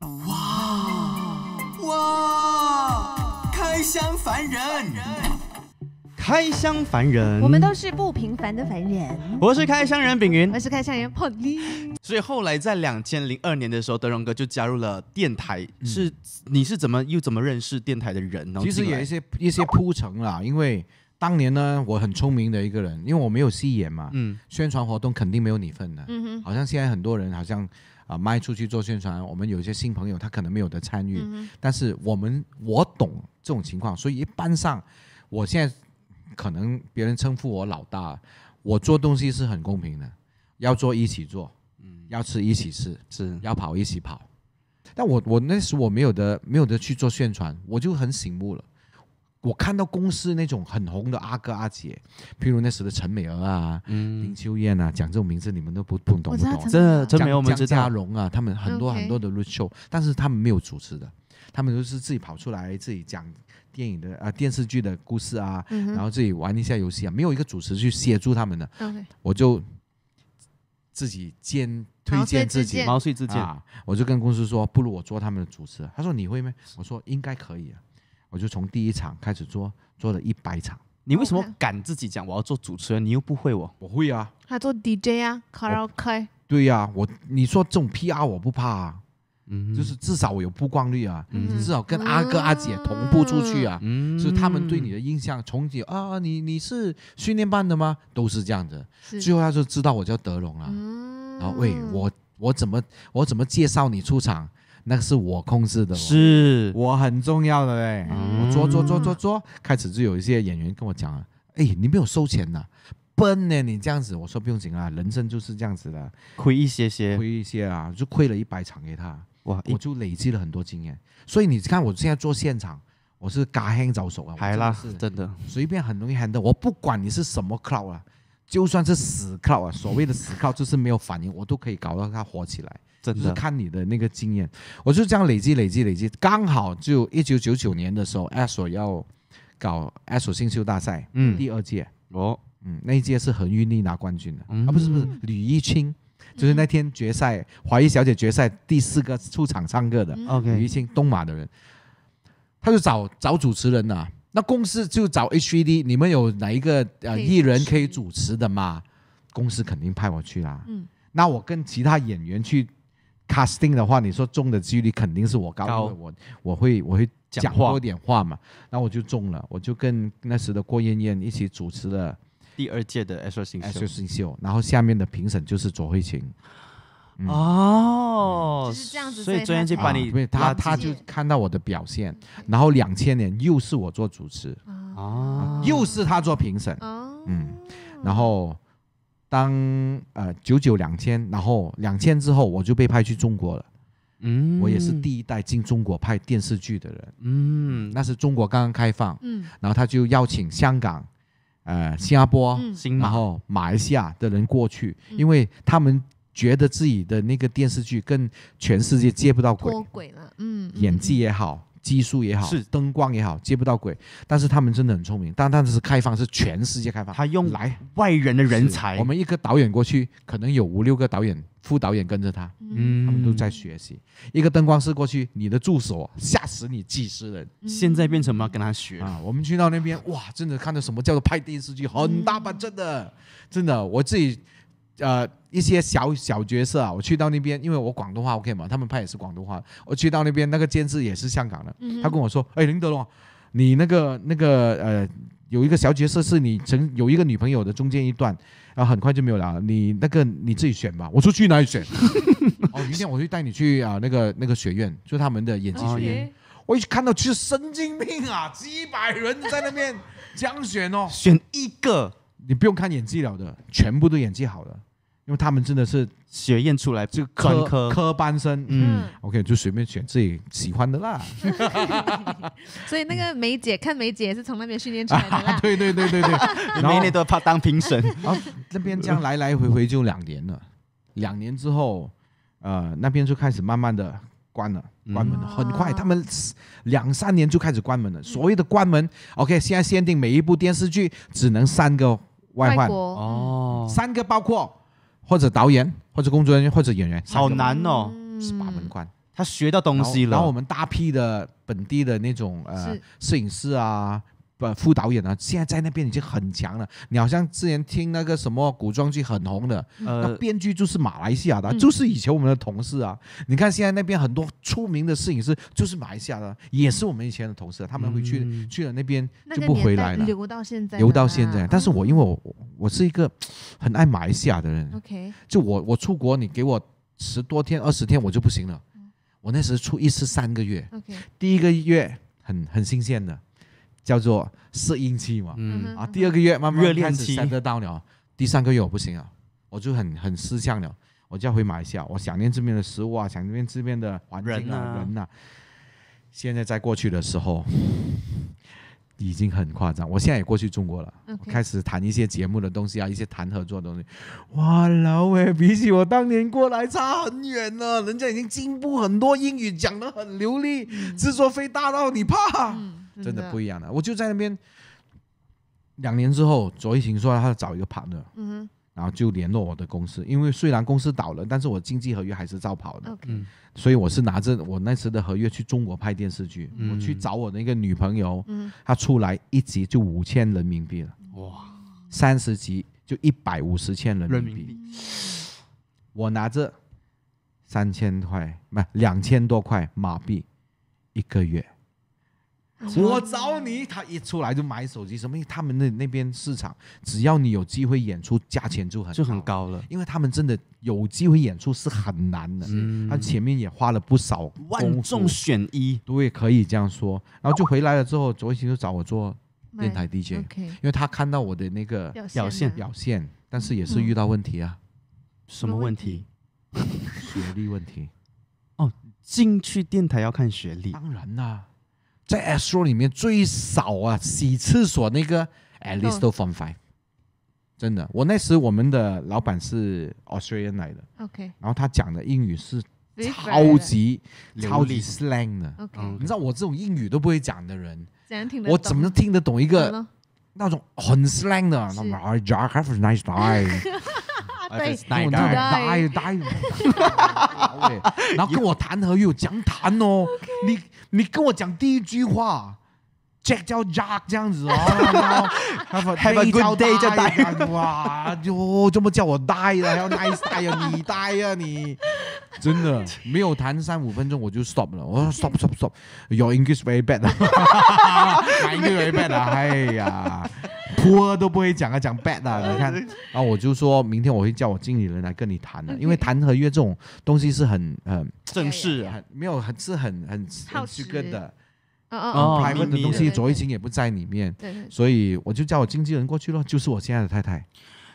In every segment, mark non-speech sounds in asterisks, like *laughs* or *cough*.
哇哇！开箱凡人，开箱凡人，我们都是不平凡的凡人。我是开箱人炳云，我是开箱人破妮。所以后来在两千零二年的时候，德荣哥就加入了电台。是你是怎么又怎么认识电台的人？呢？其实有一些一些铺陈啦，因为当年呢，我很聪明的一个人，因为我没有戏演嘛，嗯，宣传活动肯定没有你份的。嗯哼，好像现在很多人好像。啊，卖出去做宣传，我们有些新朋友他可能没有的参与，但是我们我懂这种情况，所以一般上，我现在可能别人称呼我老大，我做东西是很公平的，要做一起做，要吃一起吃，是要跑一起跑，但我我那时我没有的没有的去做宣传，我就很醒目了。我看到公司那种很红的阿哥阿姐，譬如那时的陈美娥啊、嗯、林秋燕啊，讲这种名字你们都不不懂不懂。这、这、我们张家荣啊，他们很多很多的露 show，但是他们没有主持的，他们都是自己跑出来自己讲电影的啊、电视剧的故事啊，然后自己玩一下游戏啊，没有一个主持去协助他们的。我就自己建，推荐自己毛遂自荐啊，我就跟公司说，不如我做他们的主持。他说你会吗？我说应该可以啊。我就从第一场开始做，做了一百场。你为什么敢自己讲我要做主持人？你又不会我？我会啊，他做 DJ 啊，卡拉 OK。对呀，我你说这种 PR 我不怕啊，就是至少我有曝光率啊，至少跟阿哥阿姐同步出去啊，是他们对你的印象从你啊，你你是训练班的吗？都是这样子，最后他就知道我叫德龙了，然后喂我我怎么我怎么介绍你出场？那个是我控制的，是我很重要的嘞。做做做做做，开始就有一些演员跟我讲，哎，你没有收钱呐，笨呢，你这样子。我说不用紧啊，人生就是这样子的，亏一些些，亏一些啊，就亏了一百场给他。哇，我就累积了很多经验。所以你看我现在做现场，我是嘎嘿着手啊，海拉是真的，随便很容易 handle。我不管你是什么 crow 啊，就算是死 crow 啊，所谓的死 crow 就是没有反应，我都可以搞到他火起来。就是看你的那个经验，我就这样累积、累积、累积，刚好就一九九九年的时候艾 s o 要搞艾 s o 新秀大赛，嗯，第二届哦，嗯，那一届是恒运力拿冠军的，啊，不是不是，吕一清，就是那天决赛，华裔小姐决赛第四个出场唱歌的，吕一清，东马的人，他就找找主持人呐，那公司就找 H v D，你们有哪一个呃艺人可以主持的嘛？公司肯定派我去啦，嗯，那我跟其他演员去。casting 的话，你说中的几率肯定是我高我我会我会讲多点话嘛，那我就中了，我就跟那时的郭燕燕一起主持了第二届的《S R 新秀》，然后下面的评审就是左慧琴。哦，就是这样子，所以昨天就把你，他他就看到我的表现，然后两千年又是我做主持，哦，又是他做评审，嗯，然后。当呃九九两千，然后两千之后我就被派去中国了，嗯，我也是第一代进中国拍电视剧的人，嗯，那是中国刚刚开放，嗯，然后他就邀请香港、呃新加坡、然后马来西亚的人过去，因为他们觉得自己的那个电视剧跟全世界接不到轨，脱轨了，嗯，演技也好。技术也好，是灯光也好，接不到鬼，但是他们真的很聪明，但但是开放是全世界开放，他用来外人的人才，我们一个导演过去，可能有五六个导演、副导演跟着他，嗯，他们都在学习。一个灯光师过去，你的住所吓死你几十人，现在变成嘛跟他学啊。我们去到那边，哇，真的看到什么叫做拍电视剧，很大板真的，真的我自己。呃，一些小小角色啊，我去到那边，因为我广东话 OK 嘛，他们拍也是广东话。我去到那边那个监制也是香港的，他跟我说：“哎，林德龙，你那个那个呃，有一个小角色是你曾有一个女朋友的中间一段，然后很快就没有了。你那个你自己选吧，我说去哪里选？*laughs* 哦，明天我去带你去啊，那个那个学院，就他们的演技学院。我一看到去神经病啊，几百人在那边将选哦，*laughs* 选一个你不用看演技了的，全部都演技好了。”因为他们真的是学院出来就科科科班生，嗯，OK，就随便选自己喜欢的啦。*laughs* *laughs* 所以那个梅姐看梅姐是从那边训练出来的，*laughs* 对对对对对，每年都怕当评审啊？那边将来来回回就两年了，两年之后，呃，那边就开始慢慢的关了，关门了，很快他们两三年就开始关门了。所谓的关门，OK，现在限定每一部电视剧只能三个外换，哦，三个包括。或者导演，或者工作人员，或者演员，好难哦，十八关，他学到东西了。然后我们大批的本地的那种呃摄影师啊，不副导演啊，现在在那边已经很强了。你好像之前听那个什么古装剧很红的，那编剧就是马来西亚的，就是以前我们的同事啊。你看现在那边很多出名的摄影师就是马来西亚的，也是我们以前的同事，他们回去去了那边就不回来了，留到现在，留到现在。但是我因为我。我是一个 *tsk* 很爱马来西亚的人。OK，就我我出国，你给我十多天、二十天，我就不行了。我那时出一次三个月。OK，第一个月很很新鲜的，叫做适应期嘛。嗯啊，第二个月慢慢热恋期得到了。第三个月我不行了，我就很很失向了。我就要回马来西亚，我想念这边的食物啊，想念这边的环境啊，人啊。现在在过去的时候。已经很夸张，我现在也过去中国了，开始谈一些节目的东西啊，一些谈合作的东西。哇，老伟，比起我当年过来差很远了，人家已经进步很多，英语讲得很流利，制作费大到你怕，真的不一样了。我就在那边两年之后，卓一行说他要找一个 partner。然后就联络我的公司，因为虽然公司倒了，但是我经济合约还是照跑的。所以我是拿着我那时的合约去中国拍电视剧，我去找我那个女朋友，她出来一集就五千人民币了，哇，三十集就一百五十千人民币，我拿着三千块，不，两千多块马币一个月。我找你，他一出来就买手机什么？他们那那边市场，只要你有机会演出，价钱就很就很高了。因为他们真的有机会演出是很难的，嗯，他前面也花了不少。万众选一，对，可以这样说。然后就回来了之后，卓一星就找我做电台 DJ，因为他看到我的那个表现表现，但是也是遇到问题啊。什么问题？*laughs* 学历问题。哦，进去电台要看学历，当然啦。在 Astro 里面最少啊，洗厕所那个 at least from five，five。真的。我那时我们的老板是 Australian 来的，OK。然后他讲的英语是超级超级 slang 的，OK。你知道我这种英语都不会讲的人，我怎么能听得懂一个那种很 slang 的？那么 I have a nice time。带带带带，然后跟我谈何有讲谈哦，你你跟我讲第一句话。Jack 叫 Jack 这样子哦，Have *laughs* a Have a good day，这样哇，就这么叫我带了，还有 Nice d a *laughs* 你带啊你，真的没有谈三五分钟我就 stop 了，我说 stop stop stop，Your English very bad，英 *laughs* h very bad，哎呀，Poor 都不会讲啊，讲 bad 啊，你看，然后我就说明天我会叫我经理人来跟你谈的，因为谈合约这种东西是很很正式，很没有是很很很很拘格的。啊啊啊！的东西，卓一清也不在里面。对，所以我就叫我经纪人过去了，就是我现在的太太。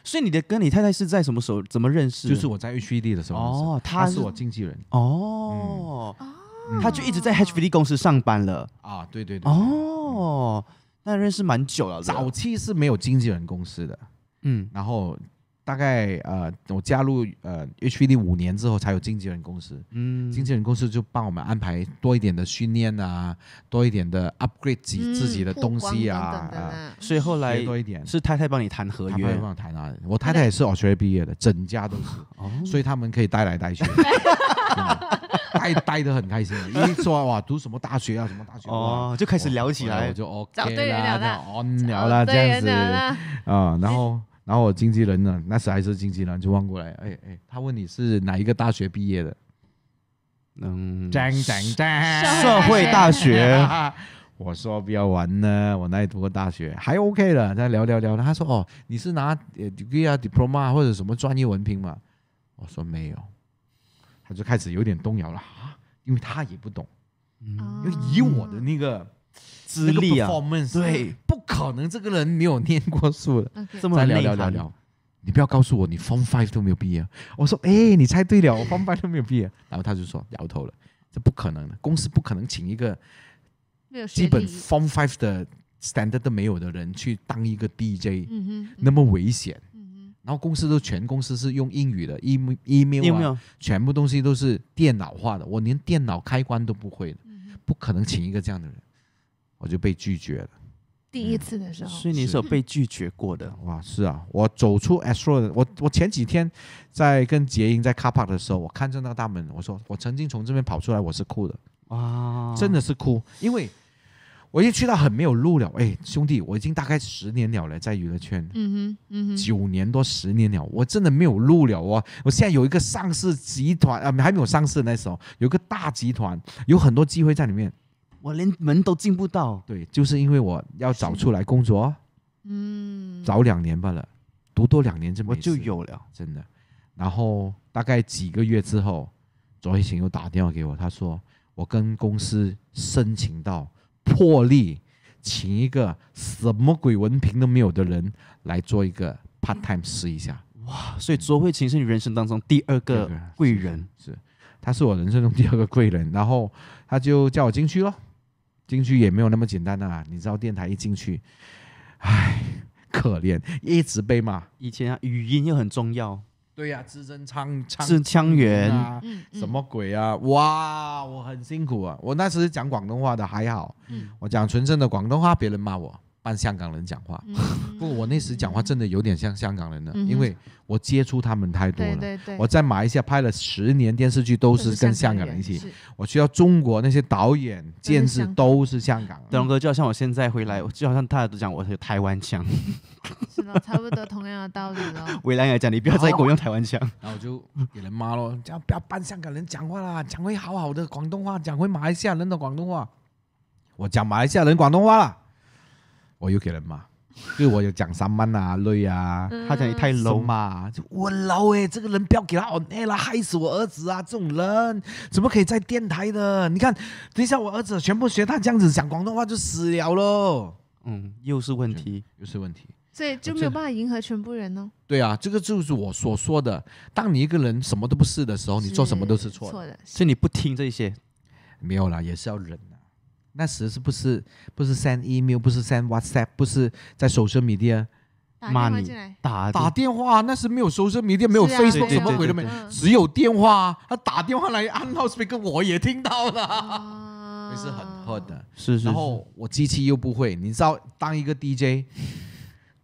所以你的跟你太太是在什么时候怎么认识？就是我在 HVD 的时候，哦，他是我经纪人。哦，哦，他就一直在 HVD 公司上班了。啊，对对对。哦，那认识蛮久了。早期是没有经纪人公司的，嗯，然后。大概呃，我加入呃 H b D 五年之后才有经纪人公司，嗯，经纪人公司就帮我们安排多一点的训练啊，多一点的 upgrade 自自己的东西啊，啊，所以后来多一点是太太帮你谈合约，帮谈啊，我太太也是 Australia 毕业的，整家都是，所以他们可以带来带去，*laughs* 带带的很开心，一说哇，读什么大学啊，什么大学哦，就开始聊起来，我就 OK 啦，对了，这样子啊，然后。然后我经纪人呢，那时还是经纪人，就望过来，哎哎，他问你是哪一个大学毕业的？嗯，讲讲讲社会大学。*laughs* 我说不要玩呢，我那里读过大学？还 OK 了，再聊聊聊他说哦，你是拿呃 e 啊、diploma 或者什么专业文凭吗？我说没有。他就开始有点动摇了啊，因为他也不懂，因为以我的那个。资历啊，对，不可能这个人没有念过书的。这么聊聊聊聊，你不要告诉我你 Form Five 都没有毕业。我说，哎，你猜对了，我 Form Five 都没有毕业。然后他就说摇头了，这不可能的，公司不可能请一个基本 Form Five 的 Standard 都没有的人去当一个 DJ，那么危险。然后公司都全公司是用英语的，Email，Email 啊，全部东西都是电脑化的，我连电脑开关都不会，的，不可能请一个这样的人。我就被拒绝了，第一次的时候，是你是有被拒绝过的哇？是啊，我走出 a s s r e 的，我我前几天在跟杰英在 car park 的时候，我看那个大门，我说我曾经从这边跑出来，我是哭的哇，真的是哭，因为我已经去到很没有路了。哎，兄弟，我已经大概十年了了，在娱乐圈，嗯哼，嗯哼，九年多十年了，我真的没有路了哦。我现在有一个上市集团啊，还没有上市那时候，有个大集团，有很多机会在里面。我连门都进不到，对，就是因为我要早出来工作，嗯，早两年罢了，读多两年就没。我就有了，真的。然后大概几个月之后，卓慧晴又打电话给我，他说我跟公司申请到破例，请一个什么鬼文凭都没有的人来做一个 part time 试一下。哇，所以卓慧琴是你人生当中第二个贵人，是，她是我人生中第二个贵人，然后她就叫我进去了。进去也没有那么简单啊，你知道电台一进去，唉，可怜，一直被骂。以前啊，语音又很重要，对呀，字正腔腔，字腔圆啊，什么鬼啊？哇，我很辛苦啊！我那时讲广东话的还好，我讲纯正的广东话，别人骂我。扮香港人讲话，*laughs* 不过我那时讲话真的有点像香港人了，因为我接触他们太多了。我在马来西亚拍了十年电视剧，都是跟香港人一起。我去到中国，那些导演、监制都是香港。德龙哥就好像我现在回来，就好像大家都讲我是台湾腔。*laughs* 是的，差不多同样的道理了。维兰也讲你不要再给我用台湾腔，然后我就给人骂喽，讲不要扮香港人讲话啦，讲回好好的广东话，讲回马来西亚人的广东话。我讲马来西亚人广东话了。我又给人骂，因为我有讲三班啊，累啊，他讲你太 low 嘛，就我 low 哎，这个人不要给他 o n a i n 了，害死我儿子啊！这种人怎么可以在电台的？你看，等一下我儿子全部学他这样子讲广东话就死了喽。嗯，又是问题，又是问题，所以就没有办法迎合全部人咯。对啊，这个就是我所说的，当你一个人什么都不是的时候，你做什么都是错的，是你不听这些，没有啦，也是要忍。那时是不是不是 send email，不是 send WhatsApp，不是在 social media。打打电话，那时没有收 d i a 没有 Facebook，什么鬼都没，只有电话，他打电话来按 House p i 我也听到了，也是很恨的，是是。然后我机器又不会，你知道当一个 DJ，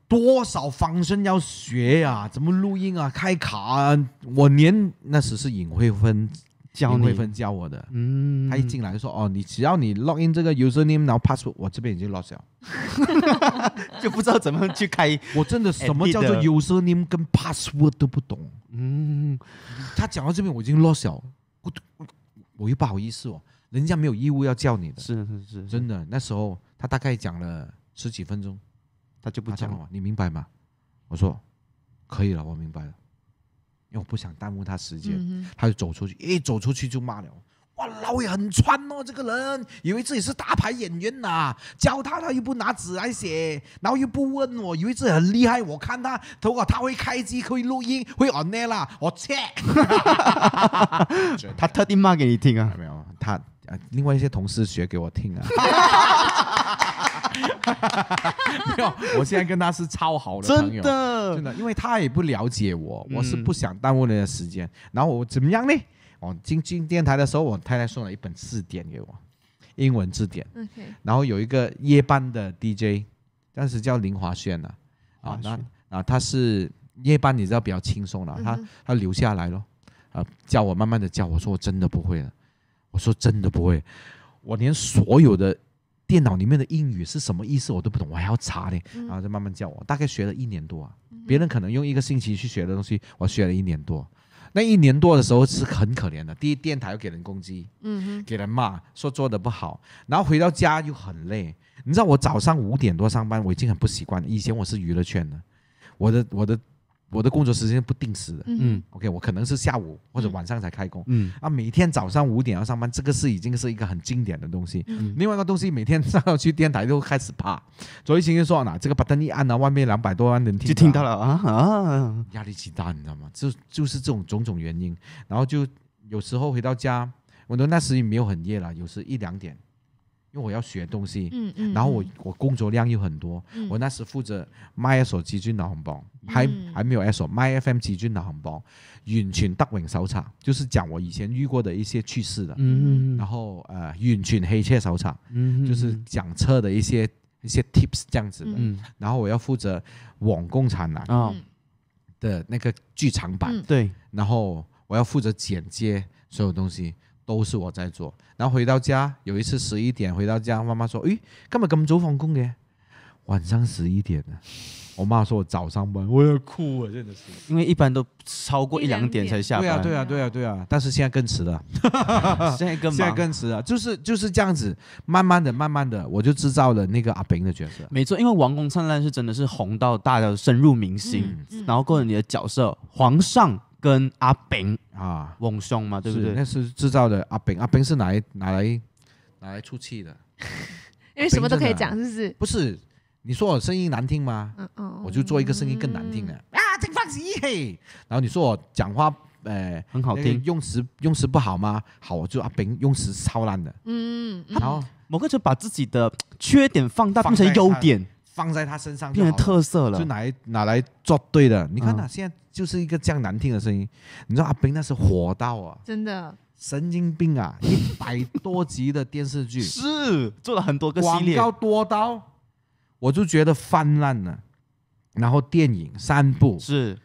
多少方声要学呀，怎么录音啊，开卡啊，我年那时是尹慧芬。教你，峰教我的，嗯，他一进来就说：“哦，你只要你 log in 这个 username 然后 password，我这边已经 lost，*laughs* 就不知道怎么去开。我真的什么叫做 username 跟 password 都不懂，嗯，他讲到这边我已经 lost，我又不好意思哦，人家没有义务要叫你的，是是是，真的那时候他大概讲了十几分钟，他就不讲了，你明白吗？我说可以了，我明白了。因为我不想耽误他时间，他就走出去，一走出去就骂了：“哇，老也很穿哦，这个人以为自己是大牌演员呐，教他他又不拿纸来写，然后又不问我，以为自己很厉害。我看他，通过他会开机，可以录音，会 online 了，我切，*laughs* 他特地骂给你听啊，没有，他另外一些同事学给我听啊。*laughs* ” *laughs* 没有，我现在跟他是超好的朋友，真的，真的，因为他也不了解我，我是不想耽误人家时间。然后我怎么样呢？我进进电台的时候，我太太送了一本字典给我，英文字典。然后有一个夜班的 DJ，当时叫林华轩了，啊，那啊，他是夜班，你知道比较轻松了，他他留下来了，啊，叫我慢慢的教，我说我真的不会了，我说真的不会，我连所有的。电脑里面的英语是什么意思我都不懂，我还要查呢，然后就慢慢教我。大概学了一年多啊，别人可能用一个星期去学的东西，我学了一年多。那一年多的时候是很可怜的，第一电台又给人攻击，嗯哼，给人骂说做的不好，然后回到家又很累。你知道我早上五点多上班，我已经很不习惯了。以前我是娱乐圈的，我的我的。我的工作时间不定时的，嗯，OK，我可能是下午或者晚上才开工，嗯，啊，每天早上五点要上班，这个是已经是一个很经典的东西。嗯、另外一个东西，每天上去电台都开始怕，左一清就说哪，这个把灯一按啊，外面两百多万人听就听到了啊啊，压力极大，你知道吗？就就是这种种种原因，然后就有时候回到家，我说那时也没有很夜了，有时一两点。因为我要学东西，嗯嗯，然后我我工作量又很多。我那时负责 My 手机君的红包，还还没有 F 手卖 FM 机君的红包，完全德文手册，就是讲我以前遇过的一些趣事的，嗯嗯，然后呃，完全黑车手册，嗯就是讲车的一些一些 tips 这样子的。嗯，然后我要负责网工厂啊的那个剧场版，对，然后我要负责剪接所有东西。都是我在做，然后回到家，有一次十一点回到家，妈妈说：“诶，干嘛跟我们做房工呢？”晚上十一点呢。*laughs*」我妈说：“早上班。”我哭啊，真的是，因为一般都超过一两点才下班。对呀，对呀，对呀，对呀。但是现在更迟了，现在更现在更迟了，就是就是这样子，慢慢的，慢慢的，我就制造了那个阿炳的角色。没错，因为《王宫灿烂》是真的是红到大家深入民心，然后过了你的角色皇上。跟阿炳啊，翁兄嘛，对不对？那是制造的阿炳，阿炳是拿来拿来拿来出气的？*laughs* 因为什么都可以讲，是不是？不是，你说我声音难听吗？嗯嗯，我就做一个声音更难听的啊，这个放肆一嘿。然后你说我讲话诶很好听，用词用词不好吗？好，我就阿炳用词超烂的。嗯嗯，然后某个就把自己的缺点放大，变成优点。放在他身上变成特色了，就拿来拿来做对的？你看他现在就是一个这样难听的声音。你说阿斌那是火到啊，真的神经病啊！一百多集的电视剧 *laughs* 是做了很多个广告多刀，我就觉得泛滥了。然后电影三部是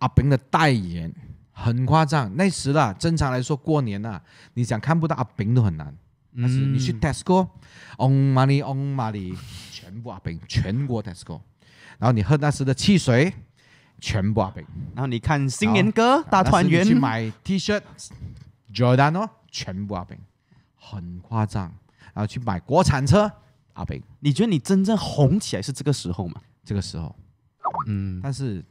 阿斌的代言，很夸张。那时啦，正常来说过年呐，你想看不到阿斌都很难。嗯，你去 Tesco，On Money On Money，全部阿兵，全国 Tesco，然后你喝那时的汽水，全部阿兵，然后你看新年歌大团圆，去买 T-shirt，Jordan 哦，全部阿兵，很夸张，然后去买国产车，阿兵，你觉得你真正红起来是这个时候吗？这个时候，嗯，但是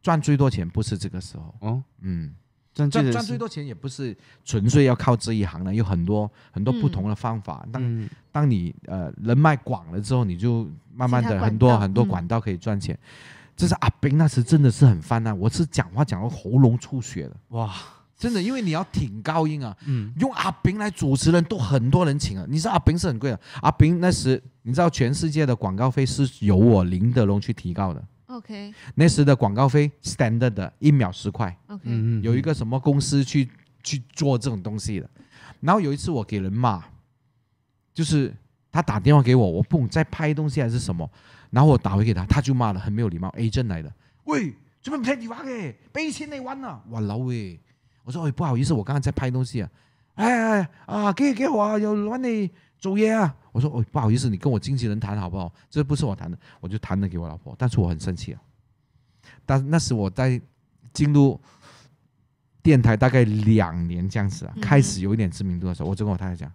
赚最多钱不是这个时候，哦，嗯。赚赚最多钱也不是纯粹要靠这一行的，有很多很多不同的方法。当当你呃人脉广了之后，你就慢慢的很多很多管道可以赚钱。这是阿斌那时真的是很泛滥，我是讲话讲到喉咙出血了，哇，真的，因为你要挺高音啊。嗯，用阿斌来主持人都很多人请啊，你知道阿斌是很贵的。阿斌那时你知道全世界的广告费是由我林德龙去提高的。OK，那时的广告费 standard 的一秒十块。OK，嗯嗯，有一个什么公司去去做这种东西的。然后有一次我给人骂，就是他打电话给我，我不在拍东西还是什么，然后我打回给他，他就骂了，很没有礼貌。A 镇来的，喂，怎么拍你电话嘅？俾钱你搵啊，哇老魏，我说诶，不好意思，我刚刚在拍东西啊。哎哎，啊，给给我，有搵你。主页啊，我说哦，不好意思，你跟我经纪人谈好不好？这不是我谈的，我就谈了给我老婆，但是我很生气啊。但那时我在进入电台大概两年这样子啊，开始有一点知名度的时候，我就跟我太太讲，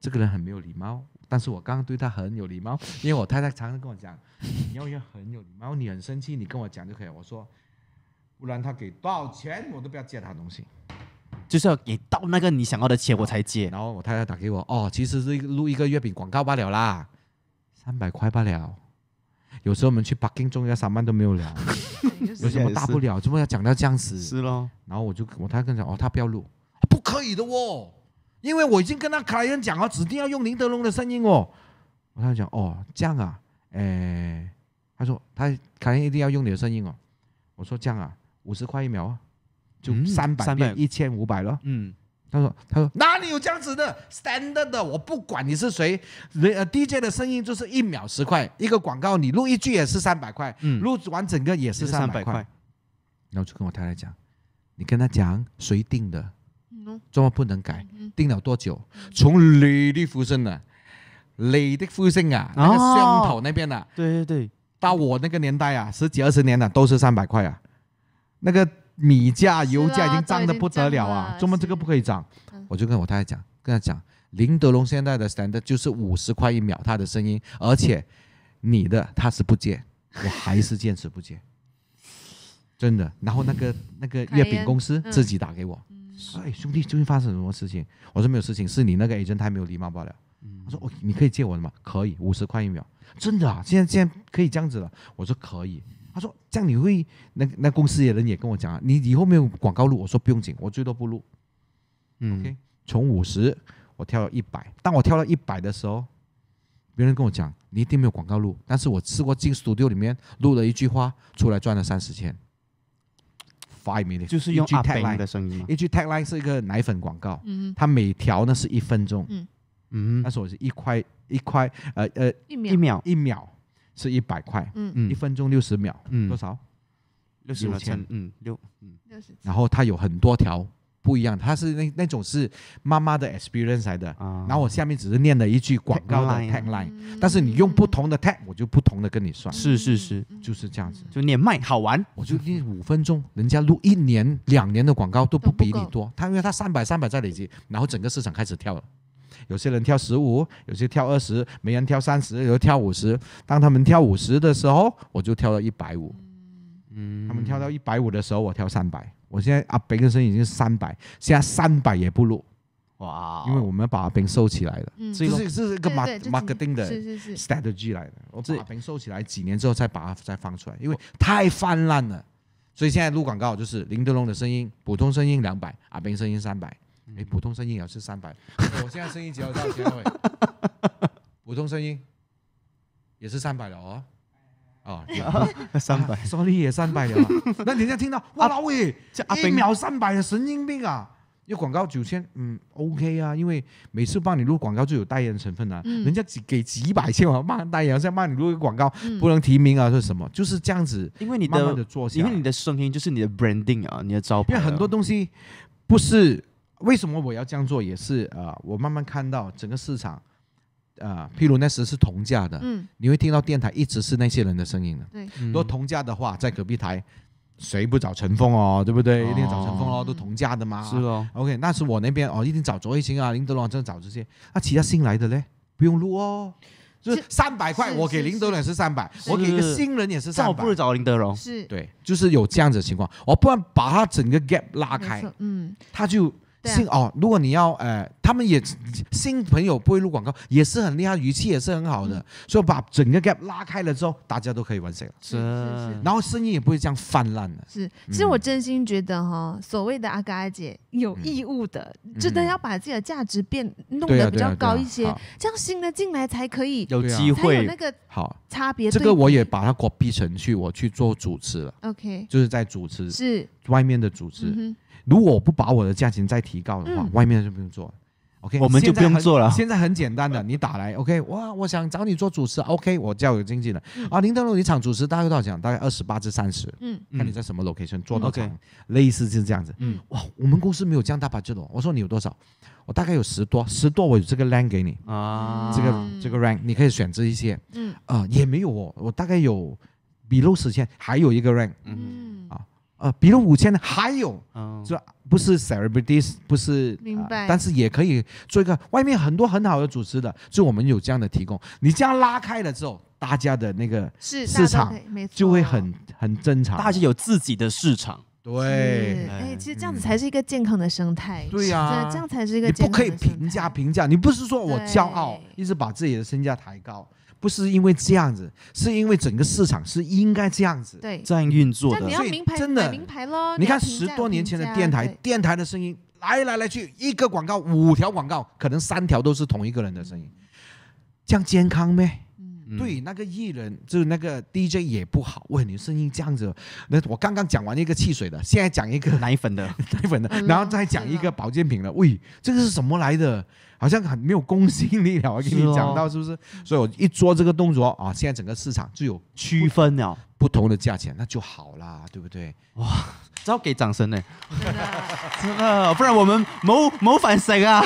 这个人很没有礼貌，但是我刚刚对他很有礼貌，因为我太太常常跟我讲，你要要很有礼貌，你很生气，你跟我讲就可以。我说，不然他给多少钱我都不要借他东西。就是要给到那个你想要的钱我才接，然后我太太打给我，哦，其实是录一个月饼广告罢了啦，三百块罢了。有时候我们去 p a r k i n g 中央三万都没有了，有什么大不了？怎么要讲到这样子？是咯。然后我就我太太讲，哦，他不要录，不可以的哦，因为我已经跟他凯恩讲了，指定要用林德龙的声音哦。我太太讲，哦，这样啊，诶，他说他凯恩一定要用你的声音哦。我说这样啊，五十块一秒啊。就三百变一千五百了。嗯，他说：“他说哪里有这样子的？Standard 的，我不管你是谁，呃 DJ 的声音就是一秒十块，一个广告你录一句也是三百块，嗯，录完整个也是三百块。”然后就跟我太太讲：“你跟他讲，谁定的？怎么不能改？定了多久？从雷的福生啊，雷的福生啊，那个汕头那边啊，对对对，到我那个年代啊，十几二十年了都是三百块啊，那个。”米价、油价已经涨得不得了啊！中么这个不可以涨，我就跟我太太讲，跟她讲，林德龙现在的 stand 就是五十块一秒，他的声音，而且你的他是不接，我还是坚持不接，*laughs* 真的。然后那个那个月饼公司自己打给我，哎，兄弟，究竟发生什么事情？”我说：“没有事情，是你那个 A g e n t 太没有礼貌罢了。”他说：“哦，你可以借我的吗？”可以，五十块一秒，真的啊！现在现在可以这样子了，我说可以。他说：“这样你会，那那公司的人也跟我讲啊，你以后没有广告录。”我说：“不用紧，我最多不录。”OK，从五十我跳到一百。当我跳到一百的时候，别人跟我讲：“你一定没有广告录。”但是我试过进 studio 里面录了一句话，出来赚了三十千。Five minutes，就是用阿 b n 的声音一句 tagline 是一个奶粉广告，它每条呢是一分钟，嗯，但是我是一块一块，呃呃，一秒一秒一秒。是一百块，嗯，一分钟六十秒，嗯，多少？六十块千，嗯，六，嗯，六十。然后它有很多条不一样，它是那那种是妈妈的 experience 来的，然后我下面只是念了一句广告的 tagline，但是你用不同的 tag，我就不同的跟你算。是是是，就是这样子，就念麦好玩，我就念五分钟，人家录一年两年的广告都不比你多，他因为他三百三百在累积，然后整个市场开始跳了。有些人跳十五，有些跳二十，没人跳三十，有人跳五十。当他们跳五十的时候，我就跳到一百五。嗯，他们跳到一百五的时候，我跳三百。我现在阿斌的声音已经三百，现在三百也不录。哇！因为我们把阿斌收起来了，所以这是一个马马格丁的 strategy 来的。我们把阿斌收起来几年之后再把它再放出来，因为太泛滥了。所以现在录广告就是林德龙的声音，普通声音两百，阿兵声音三百。哎，普通声音也是三百。我现在声音只要到结尾，*laughs* 普通声音也是三百了哦。啊，*laughs* 三百，s o r r y 也三百了。*laughs* 那人家听到哇，老魏一秒三百的神经病啊！要广告九千，嗯，OK 啊，因为每次帮你录广告就有代言成分啊。人家只给几百千嘛，卖代言再帮你录个广告，不能提名啊，是什么？就是这样子，因为你的做，因为你的声音就是你的 branding 啊，你的招牌。因为很多东西不是。为什么我要这样做？也是啊，我慢慢看到整个市场，啊，譬如那时是同价的，你会听到电台一直是那些人的声音的。对，如果同价的话，在隔壁台谁不找陈峰哦，对不对？一定找陈峰哦，都同价的嘛。是哦。OK，那是我那边哦，一定找卓一清啊、林德真正找这些。那其他新来的呢？不用录哦，就是三百块，我给林德也是三百，我给一个新人也是三百。那我不找林德龙。是。对，就是有这样子的情况，我不然把他整个 gap 拉开，嗯，他就。信哦，如果你要呃，他们也新朋友不会录广告，也是很厉害，语气也是很好的，所以把整个 gap 拉开了之后，大家都可以玩谁了。是是是。然后声音也不会这样泛滥了。是，其实我真心觉得哈，所谓的阿嘎阿姐有义务的，真的要把自己的价值变弄得比较高一些，这样新的进来才可以有机会，有那个好差别。这个我也把它我逼成去，我去做主持了。OK，就是在主持是外面的主持。如果不把我的价钱再提高的话，外面就不用做，OK，了。我们就不用做了。现在很简单的，你打来，OK，哇，我想找你做主持，OK，我叫有经纪人啊。林登路你场主持大概多少钱？大概二十八至三十，嗯，看你在什么 location 做一场，类似是这样子，嗯，哇，我们公司没有这样大把这种，我说你有多少？我大概有十多，十多，我有这个 rank 给你啊，这个这个 rank 你可以选择一些，嗯，啊，也没有哦，我大概有 below 十千，还有一个 rank，嗯，啊。呃，比如五千的还有，就不是 celebrities，不是，明白？但是也可以做一个外面很多很好的组织的，就我们有这样的提供。你这样拉开了之后，大家的那个是市场，就会很很正常。大家有自己的市场，对。哎，其实这样子才是一个健康的生态，对呀，这样才是一个。你不可以评价评价，你不是说我骄傲，一直把自己的身价抬高。不是因为这样子，是因为整个市场是应该这样子这样运作的。所以真的，名牌咯。你看十多年前的电台，电台的声音来来来去，一个广告五条广告，可能三条都是同一个人的声音，这样健康咩。对，那个艺人就是那个 DJ 也不好。喂，你声音这样子，那我刚刚讲完一个汽水的，现在讲一个奶粉的，*laughs* 奶粉的，然后再讲一个保健品的。喂，这个是什么来的？好像很没有公信力了。我跟你讲到是不是？所以我一做这个动作啊，现在整个市场就有区分了。不同的价钱，那就好啦，对不对？哇，要给掌声呢，真的，不然我们谋谋反谁啊？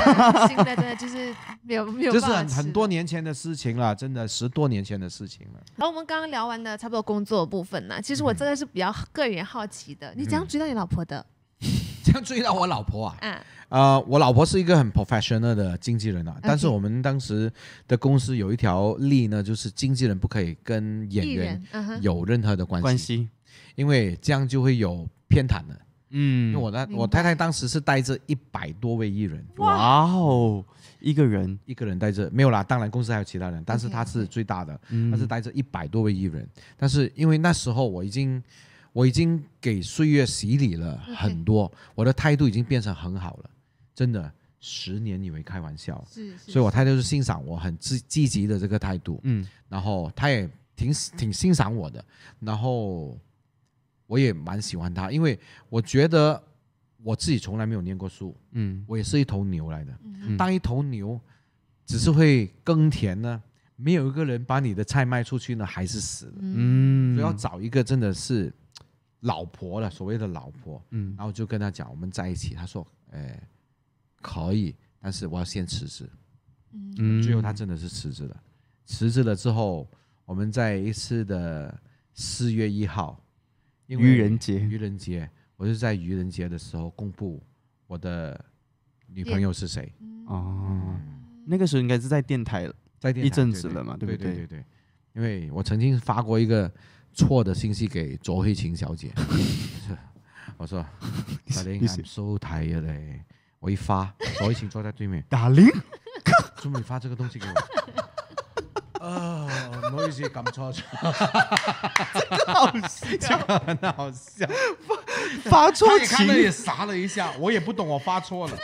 对对，就是没有，就是很很多年前的事情了，真的十多年前的事情了。然后我们刚刚聊完的差不多工作部分呢，其实我真的是比较个人好奇的，你怎样追到你老婆的？*laughs* 怎样追到我老婆啊？嗯。啊，我老婆是一个很 professional 的经纪人啊，但是我们当时的公司有一条例呢，就是经纪人不可以跟演员有任何的关系，因为这样就会有偏袒的。嗯，因为我的我太太当时是带着一百多位艺人，哇哦，一个人一个人带着，没有啦，当然公司还有其他人，但是她是最大的，她是带着一百多位艺人，但是因为那时候我已经我已经给岁月洗礼了很多，我的态度已经变成很好了。真的十年以为开玩笑，是，所以，我太就是欣赏我很积积极的这个态度，嗯，然后他也挺挺欣赏我的，然后我也蛮喜欢他，因为我觉得我自己从来没有念过书，嗯，我也是一头牛来的，当一头牛，只是会耕田呢，没有一个人把你的菜卖出去呢，还是死的，嗯，所以要找一个真的是老婆了，所谓的老婆，嗯，然后就跟他讲我们在一起，他说，诶。可以，但是我要先辞职。嗯，最后他真的是辞职了。辞职了之后，我们在一次的四月一号，愚人节，愚人节，我就在愚人节的时候公布我的女朋友是谁。哦，那个时候应该是在电台，在电一阵子了嘛，对不对？对对对。因为我曾经发过一个错的信息给卓慧琴小姐，*laughs* 我说：“把脸收台了嘞。”我一发，卓一清坐在对面打铃，准 *laughs* 备发这个东西给我。*laughs* 啊，不好意思，搞错了。*laughs* 这个好笑，好笑，发发错。他看了也傻了一下，我也不懂，我发错了。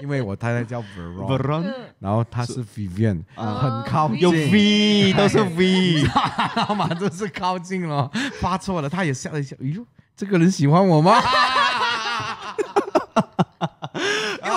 因为我太太叫 Veron，然后她是 Vivian，很靠近，用 V 都是 V，知道吗？这是靠近了，发错了，她也笑了一下。哎呦，这个人喜欢我吗？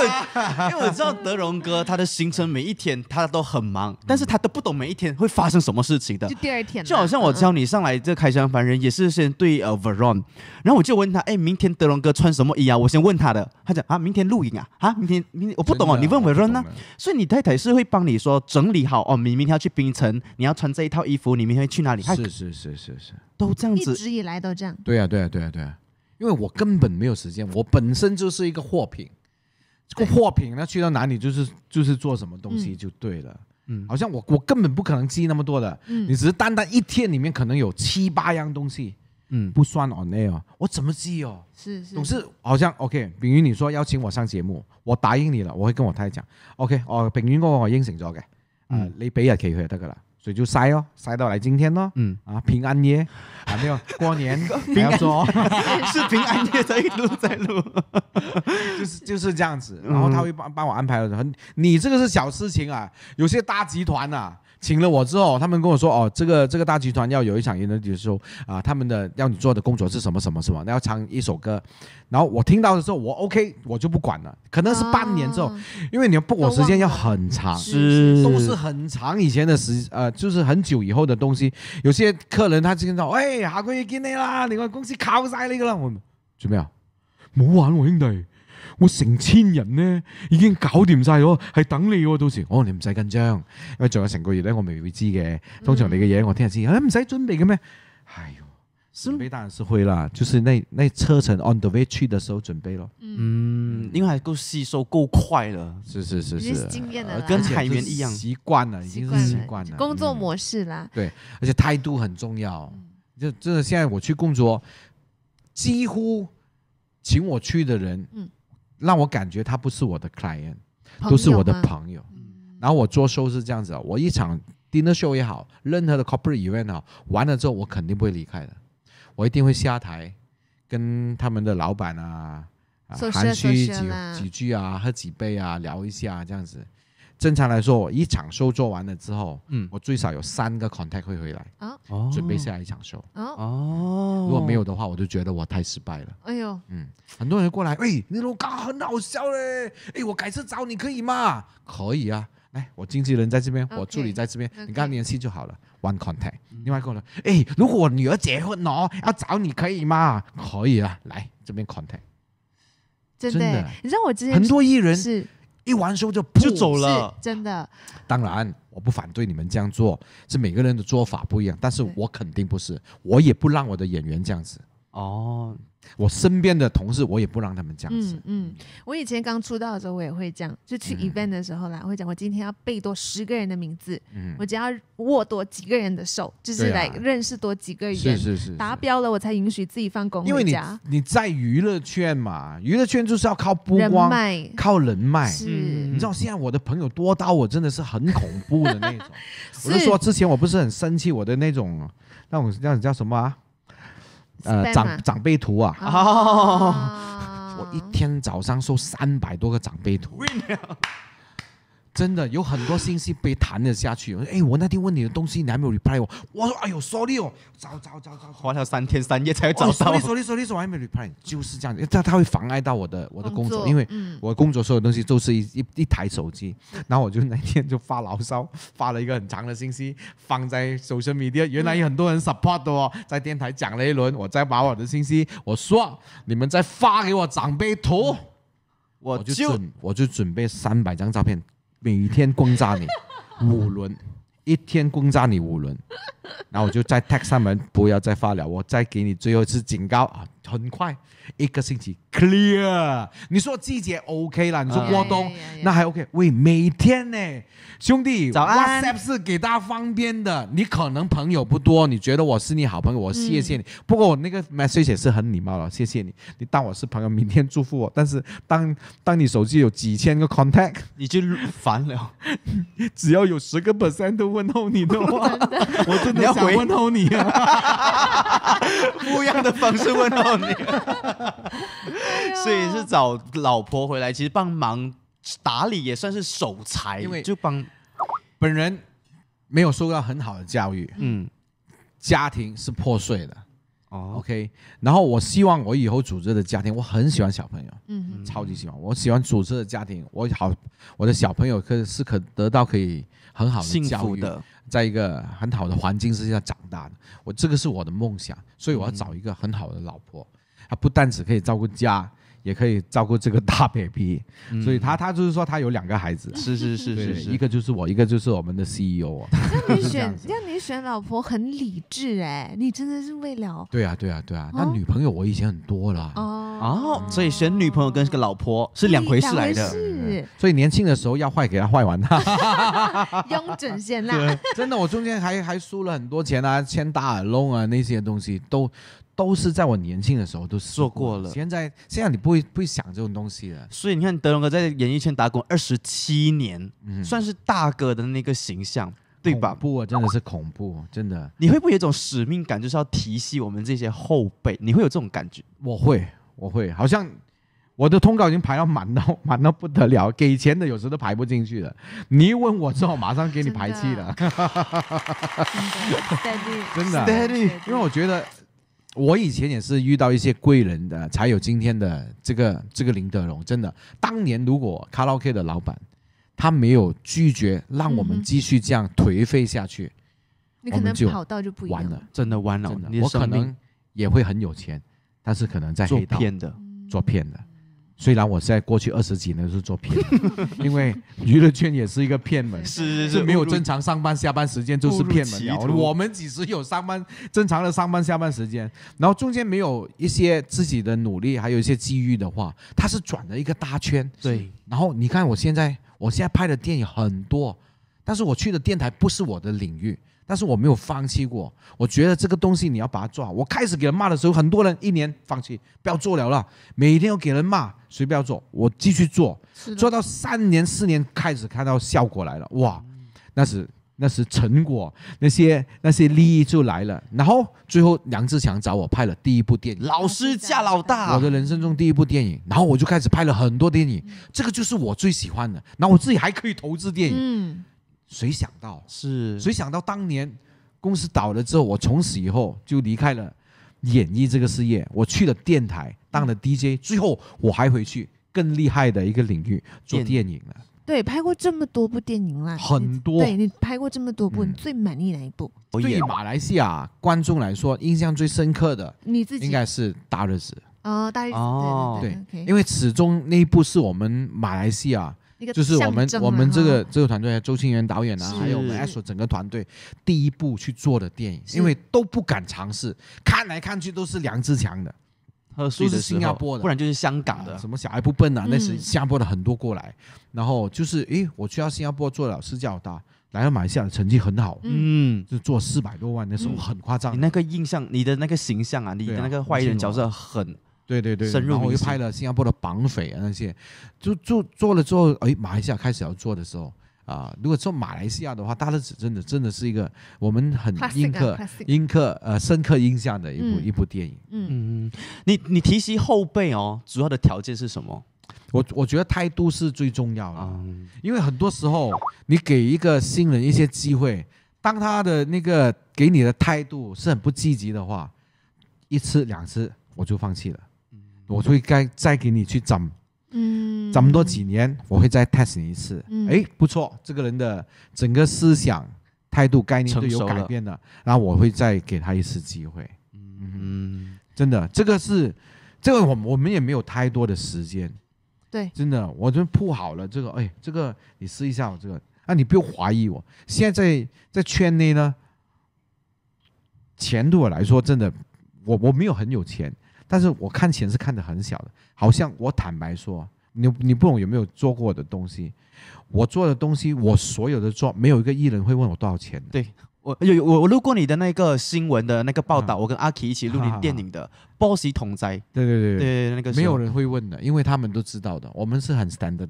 因为 *laughs* 因为我知道德荣哥他的行程每一天他都很忙，但是他都不懂每一天会发生什么事情的。就第二天，就好像我教你上来这开箱凡人也是先对呃 Veron，然后我就问他，哎，明天德荣哥穿什么衣啊？我先问他的，他讲啊，明天露营啊，啊，明天明天我不懂哦，你问 Veron 啊。*laughs* 所以你太太是会帮你说整理好哦，你明天要去冰城，你要穿这一套衣服，你明天去哪里？是是是是是，都这样子，一直以来都这样。对啊对啊对啊对啊，因为我根本没有时间，我本身就是一个货品。这个货品，那去到哪里就是就是做什么东西就对了。嗯，好像我我根本不可能记那么多的。嗯，你只是单单一天里面可能有七八样东西。嗯，不算 on air，我怎么记哦？是是，总是好像 OK。比如你说邀请我上节目，我答应你了，我会跟我太太讲 OK。哦，炳云哥我应承咗嘅，诶，你俾日期佢就得噶啦。所以就塞哦，塞到来今天哦。嗯啊，平安夜还没有过年，不 *laughs* 要说，*laughs* 是平安夜一路在录，*laughs* 就是就是这样子。然后他会帮帮我安排了，很你这个是小事情啊，有些大集团呐。请了我之后，他们跟我说：“哦，这个这个大集团要有一场演出，就是说啊，他们的要你做的工作是什么什么什么？那要唱一首歌。然后我听到的时候，我 OK，我就不管了。可能是半年之后，因为你要不时间要很长，是都是很长以前的时，呃，就是很久以后的东西。有些客人他听到，哎，下个月见你啦，你个公司靠晒你噶啦，我准备啊，冇玩我兄弟。”我成千人呢已经搞掂晒咗，系等你喎。到时，我你唔使紧张，因为仲有成个月咧，我未会知嘅。通常你嘅嘢，我听日先。唔使准备嘅咩？哎哟，准备当然是会啦，就是那那车程 on the way 去的时候准备咯。嗯，因为够吸收够快了，是是是是，经验啦，跟海员一样，习惯了，已经是习惯了，工作模式啦。对，而且态度很重要。就真的，现在我去工作，几乎请我去的人，嗯。让我感觉他不是我的 client，都是我的朋友。嗯，然后我做 show 是这样子，我一场 dinner show 也好，任何的 corporate event 好，完了之后我肯定不会离开的，我一定会下台跟他们的老板啊，寒暄几几句啊，喝几杯啊，聊一下这样子。正常来说，我一场 show 做完了之后，嗯，我最少有三个 contact 会回来，啊，准备下一场 show，哦，哦，如果没有的话，我就觉得我太失败了。哎呦，嗯，很多人过来，哎，你说刚很好笑嘞，哎，我改次找你可以吗？可以啊，来，我经纪人在这边，我助理在这边，你跟他联系就好了，one contact。另外一个人，哎，如果我女儿结婚哦，要找你可以吗？可以啊，来这边 contact。真的，你道我之前很多艺人是。一完收就就走了，真的。当然，我不反对你们这样做，是每个人的做法不一样。但是我肯定不是，我也不让我的演员这样子。哦，我身边的同事我也不让他们这样子。嗯嗯，我以前刚出道的时候，我也会这样，就去 event 的时候啦，会讲我今天要背多十个人的名字，我只要握多几个人的手，就是来认识多几个人，是是是，达标了我才允许自己放工因为，你你在娱乐圈嘛，娱乐圈就是要靠波光，靠人脉。是，你知道现在我的朋友多到我真的是很恐怖的那种。*laughs* 我是说，之前我不是很生气我的那种，那种叫叫什么啊？呃，长长辈图啊！哦，我一天早上收三百多个长辈图。真的有很多信息被弹了下去。哎，我那天问你的东西你还没有 reply 我。我说：“哎呦，sorry 哦，找找找找，花了三天三夜才找到。” sorry sorry sorry，我还没 reply，就是这样子。他他会妨碍到我的我的工作，因为我工作所有东西都是一一一台手机。然后我就那天就发牢骚，发了一个很长的信息放在 media。原来有很多人 support 的哦，在电台讲了一轮，我再把我的信息，我说你们再发给我长辈图，我就准，我就准备三百张照片。每天轰炸你五轮。一天轰炸你五轮，那 *laughs* 我就再 t e x t 上门，不要再发了。我再给你最后一次警告啊！很快，一个星期 clear。你说季节 OK 了，你说过冬，那还 OK？喂，每天呢，兄弟，早安。WhatsApp 是给大家方便的，你可能朋友不多，你觉得我是你好朋友，我谢谢你。不过我那个 message 也是很礼貌了，谢谢你，你当我是朋友，明天祝福我。但是当当你手机有几千个 contact，你就烦了。*laughs* 只要有十个 percent 都问候你的话，*laughs* *laughs* 我真的想问候你啊，不一样的方式问候你。所以是找老婆回来，其实帮忙打理也算是守财，因为就帮本人没有受到很好的教育，嗯，家庭是破碎的。OK，然后我希望我以后组织的家庭，我很喜欢小朋友，嗯超级喜欢。我喜欢组织的家庭，我好，我的小朋友可是可得到可以很好的教育的，在一个很好的环境之下长大的。我这个是我的梦想，所以我要找一个很好的老婆，她不单只可以照顾家。也可以照顾这个大 *laughs* baby，所以他他就是说他有两个孩子，是是是是是，一个就是我，一个就是我们的 CEO。让你选，让 *laughs* 你选老婆很理智哎，你真的是为了。对啊对啊对啊，那女朋友我以前很多了哦，哦，所以选女朋友跟这个老婆是两回事来的。是，所以年轻的时候要坏给他坏完他。哈哈哈哈哈哈。用枕线蜡。真的，我中间还还输了很多钱啊，签大耳窿啊那些东西都。都是在我年轻的时候都做过了。现在现在你不会不会想这种东西了。所以你看德龙哥在演艺圈打滚二十七年，算是大哥的那个形象，对吧？不，真的是恐怖，真的。你会不会有一种使命感，就是要提携我们这些后辈？你会有这种感觉？我会，我会，好像我的通告已经排到满到 *laughs* 满到不得了，给钱的有时都排不进去了。你一问我之后，马上给你排去了。*laughs* 真的，真的，因为我觉得。我以前也是遇到一些贵人的，才有今天的这个这个林德荣。真的，当年如果卡拉 OK 的老板他没有拒绝，让我们继续这样颓废下去，你可能跑道就不一样了。真的弯了，我可能也会很有钱，但是可能在黑道做骗的，做骗的。虽然我现在过去二十几年是做骗，*laughs* 因为娱乐圈也是一个骗门，是是是，没有正常上班下班时间就是骗门。我们几时有上班正常的上班下班时间？然后中间没有一些自己的努力，还有一些机遇的话，他是转了一个大圈。对，然后你看我现在，我现在拍的电影很多，但是我去的电台不是我的领域。但是我没有放弃过，我觉得这个东西你要把它做好。我开始给人骂的时候，很多人一年放弃，不要做了了。每天要给人骂，谁不要做？我继续做，做到三年四年，开始看到效果来了，哇，那是那是成果，那些那些利益就来了。然后最后梁志强找我拍了第一部电影《老师嫁老大》，我的人生中第一部电影。然后我就开始拍了很多电影，这个就是我最喜欢的。然后我自己还可以投资电影。谁想到是？谁想到当年公司倒了之后，我从此以后就离开了演艺这个事业，我去了电台当了 DJ，最后我还回去更厉害的一个领域做电影了。对，拍过这么多部电影啦，很多。对你拍过这么多部，你最满意哪一部？对于马来西亚观众来说，印象最深刻的，你自己应该是《大日子》啊，《大日子》哦，对，因为始终那一部是我们马来西亚。就是我们我们这个这个团队，周清源导演啊，还有我们 S 整个团队，第一部去做的电影，因为都不敢尝试，看来看去都是梁志强的，都是新加坡的，不然就是香港的，什么小孩不笨啊，那时新加坡的很多过来，然后就是，诶，我去到新加坡做老师教导。来后马来西亚成绩很好，嗯，就做四百多万，那时候很夸张，你那个印象，你的那个形象啊，你的那个坏人角色很。对对对，然后又拍了新加坡的绑匪啊那些，就做做了之后，哎，马来西亚开始要做的时候啊，如果做马来西亚的话，大日子真的真的是一个我们很深刻、深刻呃深刻印象的一部一部电影。嗯嗯，你你提携后辈哦，主要的条件是什么？我我觉得态度是最重要的，因为很多时候你给一个新人一些机会，当他的那个给你的态度是很不积极的话，一次两次我就放弃了。我会再再给你去整，嗯，整多几年，我会再 test 你一次。嗯，哎，不错，这个人的整个思想、态度、概念都有改变了然后我会再给他一次机会。嗯，真的，这个是，这个我我们也没有太多的时间。对，真的，我就铺好了这个，哎，这个你试一下，这个，那你不用怀疑我。现在在圈内呢，钱对我来说真的，我我没有很有钱。但是我看钱是看的很小的，好像我坦白说，你你不懂有没有做过的东西，我做的东西，我所有的做，没有一个艺人会问我多少钱。对我有我我录过你的那个新闻的那个报道，我跟阿 K 一起录你电影的《波西同在。对对对对，那个没有人会问的，因为他们都知道的，我们是很 stand 的，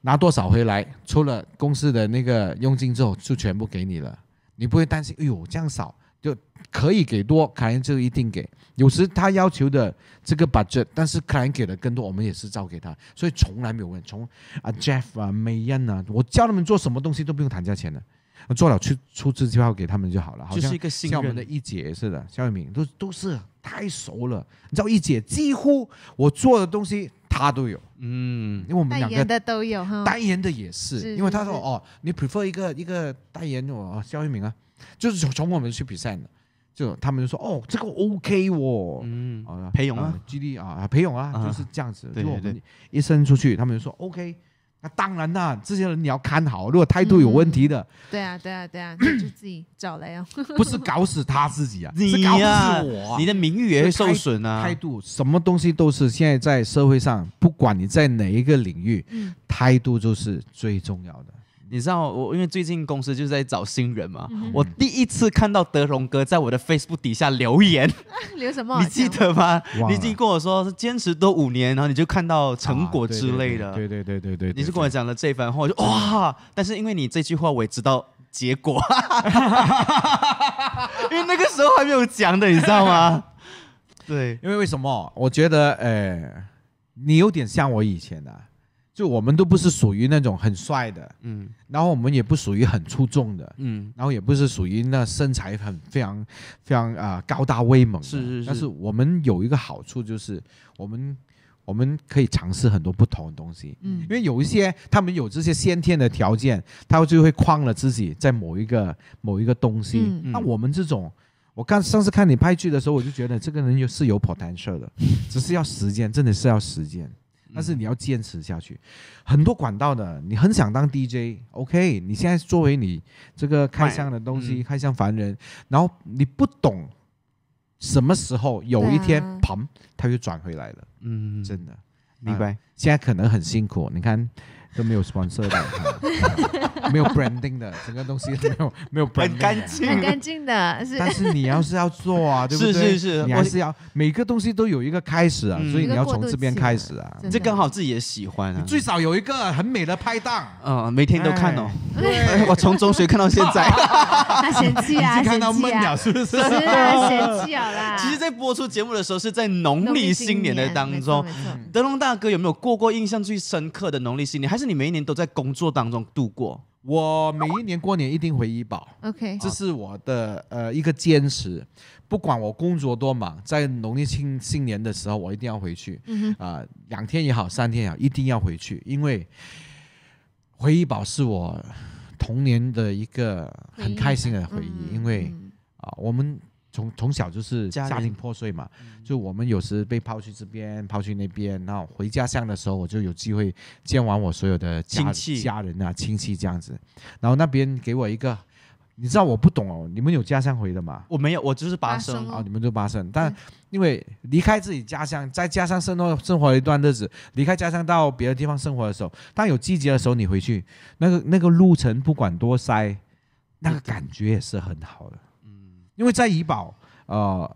拿多少回来，除了公司的那个佣金之后，就全部给你了，你不会担心，哎呦这样少。就可以给多，客人就一定给。有时他要求的这个 budget，但是客人给的更多，我们也是照给他，所以从来没有问。从啊 Jeff 啊美艳啊，我教他们做什么东西都不用谈价钱的，做了出出资计划给他们就好了。就是一个信任的一姐似的，肖一鸣都都是太熟了。你知道一姐几乎我做的东西她都有，嗯，因为我们两个代言的都有哈，代言的也是，因为他说哦，你 prefer 一个一个代言我肖一鸣啊。就是从我们去比赛的，就他们就说哦，这个 OK 哦，嗯，裴勇啊，基地啊，裴勇啊，就是这样子。对我们一伸出去，他们就说 OK。那当然啦，这些人你要看好，如果态度有问题的，对啊，对啊，对啊，*coughs* 就自己找来啊，*laughs* 不是搞死他自己啊，你搞死我，你的名誉也会受损啊。态度，什么东西都是现在在社会上，不管你在哪一个领域，态度就是最重要的。你知道我，因为最近公司就在找新人嘛，我第一次看到德荣哥在我的 Facebook 底下留言，*laughs* 留什么？你记得吗？你已经跟我说坚持多五年，然后你就看到成果之类的。对对对对对，你是跟我讲了这番话，就哇！但是因为你这句话，我也知道结果，*laughs* 因为那个时候还没有讲的，你知道吗？*laughs* 对，因为为什么？我觉得，哎，你有点像我以前的。就我们都不是属于那种很帅的，嗯，然后我们也不属于很出众的，嗯，然后也不是属于那身材很非常非常啊高大威猛，是是是。但是我们有一个好处就是我们我们可以尝试很多不同的东西，嗯，因为有一些他们有这些先天的条件，他就会框了自己在某一个某一个东西。那我们这种，我看上次看你拍剧的时候，我就觉得这个人又是有 potential 的，只是要时间，真的是要时间。但是你要坚持下去，很多管道的，你很想当 DJ，OK，你现在作为你这个开箱的东西，开箱凡人，然后你不懂什么时候有一天，砰，它又转回来了，嗯，真的，明白？现在可能很辛苦，你看。都没有 sponsor 的，*laughs* 没有 branding 的，整个东西没有 *laughs* 没有很干净，很干净的。但是你要是要做啊，*laughs* 对不对？是是是，还是要每个东西都有一个开始啊，所以你要从这边开始啊，这刚好自己也喜欢啊，最少有一个很美的拍档，嗯，每天都看哦。我从中学看到现在，他嫌弃啊，看到闷鸟是不是？是嫌弃好啦。其实，在播出节目的时候是在农历新年的当中，德龙大哥有没有过过印象最深刻的农历新年？还是？你每一年都在工作当中度过。我每一年过年一定回医保，OK，这是我的呃一个坚持，不管我工作多忙，在农历新新年的时候我一定要回去，啊，两天也好，三天也好，一定要回去，因为回医保是我童年的一个很开心的回忆，因为啊我们。从从小就是家庭破碎嘛，就我们有时被抛去这边，抛去那边，然后回家乡的时候，我就有机会见完我所有的亲戚家人啊，亲戚这样子。然后那边给我一个，你知道我不懂哦，你们有家乡回的吗？我没有，我就是八生啊，你们都八生，但因为离开自己家乡，在家乡生活生活了一段日子，离开家乡到别的地方生活的时候，当有季节的时候你回去，那个那个路程不管多塞，那个感觉也是很好的。因为在怡宝，呃，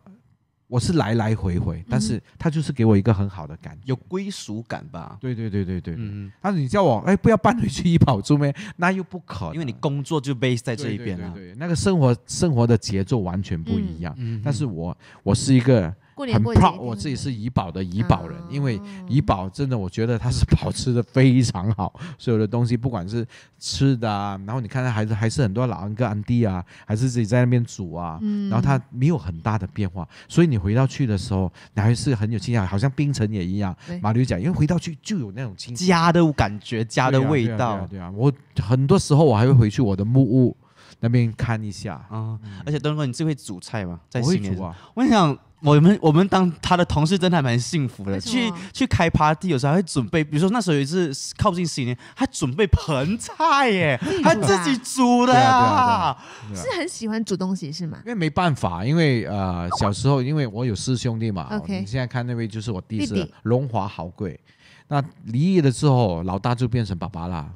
我是来来回回，但是他就是给我一个很好的感觉，有归属感吧？对对对对对，嗯，但是你叫我哎不要搬回去怡宝住咩？那又不可，因为你工作就 base 在这一边了，对，那个生活生活的节奏完全不一样，嗯，但是我我是一个。很 proud，我自己是怡保的怡保人，因为怡保真的，我觉得它是保持的非常好，所有的东西不管是吃的啊，然后你看到还是还是很多老安哥安弟啊，还是自己在那边煮啊，然后它没有很大的变化，所以你回到去的时候，你还是很有惊讶，好像冰城也一样，马六甲，因为回到去就有那种家的感觉，家的味道，对啊，我很多时候我还会回去我的木屋。那边看一下啊，而且东哥，你最会煮菜吗？在新煮啊。我想讲，我们我们当他的同事，真的还蛮幸福的。去去开 party，有时候会准备，比如说那时候也是靠近新年，他准备盆菜耶，*laughs* 他自己煮的啊，是很喜欢煮东西是吗？因为没办法，因为呃小时候，因为我有四兄弟嘛。OK。你现在看那位就是我弟弟荣华豪贵，那离异了之后，老大就变成爸爸了。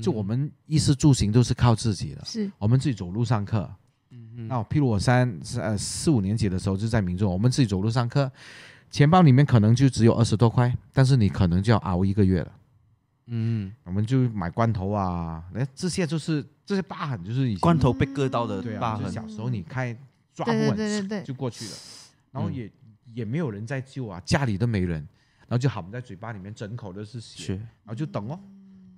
就我们衣食住行都是靠自己的，是我们自己走路上课。嗯嗯，那譬如我三呃四五年级的时候就在民众，我们自己走路上课，钱包里面可能就只有二十多块，但是你可能就要熬一个月了。嗯，我们就买罐头啊，那这些就是这些疤痕就是以罐头被割到的疤痕，小时候你开抓不稳，对对对，就过去了。然后也也没有人在救啊，家里都没人，然后就喊在嘴巴里面整口都是血，然后就等哦。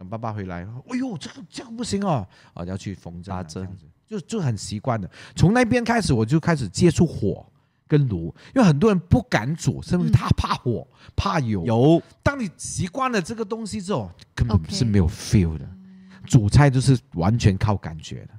爸爸回来，哎呦，这个这个不行哦，啊，要去缝扎针，就就很习惯的。从那边开始，我就开始接触火跟炉，因为很多人不敢煮，甚至他怕火、怕油。当你习惯了这个东西之后，根本是没有 feel 的。煮菜就是完全靠感觉的，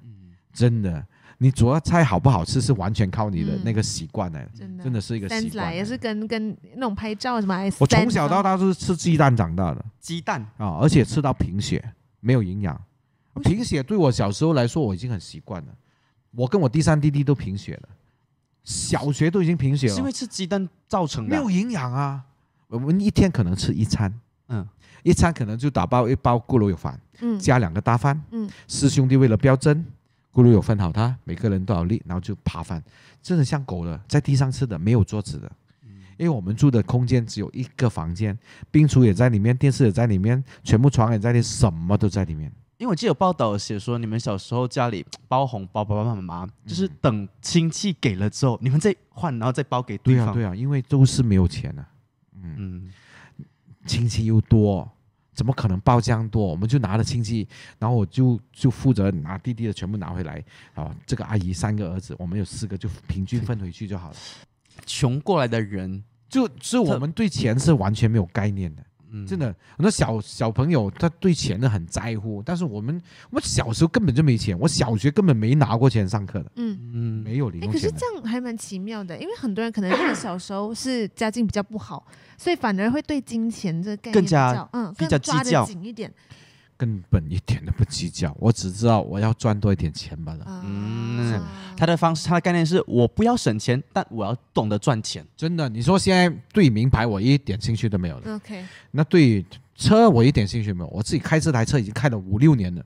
真的。你主要菜好不好吃，是完全靠你的那个习惯呢，真的是一个习惯。也是跟跟那种拍照什么。我从小到大都是吃鸡蛋长大的。鸡蛋啊，而且吃到贫血，没有营养。贫血对我小时候来说，我已经很习惯了。我跟我第三弟弟都贫血了，小学都已经贫血了。是因为吃鸡蛋造成的？没有营养啊。我们一天可能吃一餐，嗯，一餐可能就打包一包噜肉饭，嗯，加两个大饭，嗯，师兄弟为了标真。咕噜有分好，他每个人都有力，然后就爬翻，真的像狗的，在地上吃的，没有桌子的，嗯，因为我们住的空间只有一个房间，冰橱也在里面，电视也在里面，全部床也在面，什么都在里面。因为我记得报道写说，你们小时候家里包红包，爸爸妈妈就是等亲戚给了之后，你们再换，然后再包给对方。对啊，对啊，因为都是没有钱啊，嗯嗯，亲戚又多。怎么可能包这样多？我们就拿了亲戚，然后我就就负责拿弟弟的全部拿回来。啊，这个阿姨三个儿子，我们有四个，就平均分回去就好了。穷过来的人，就是我们对钱是完全没有概念的。真的，那小小朋友他对钱呢很在乎，但是我们我小时候根本就没钱，我小学根本没拿过钱上课的，嗯嗯，没有零用钱。哎，可是这样还蛮奇妙的，因为很多人可能小时候是家境比较不好，所以反而会对金钱这概念更加嗯更加抓得紧一点。根本一点都不计较，我只知道我要赚多一点钱罢了。嗯，他的方式，他的概念是，我不要省钱，但我要懂得赚钱。真的，你说现在对名牌我一点兴趣都没有了。OK，那对车我一点兴趣没有，我自己开这台车已经开了五六年了，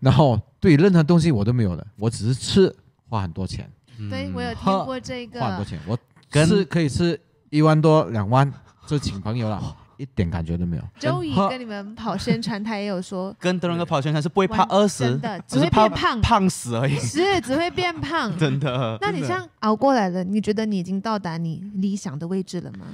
然后对任何东西我都没有了，我只是吃花很多钱。对我有听过这个，花很多钱，我吃可以吃一万多两万就请朋友了。一点感觉都没有。周瑜跟你们跑宣传，他也有说，*laughs* 跟德伦哥跑宣传是不会怕二十，真的，只会变胖，胖死而已。是，只会变胖，*laughs* 真的。那你样熬过来了，你觉得你已经到达你理想的位置了吗？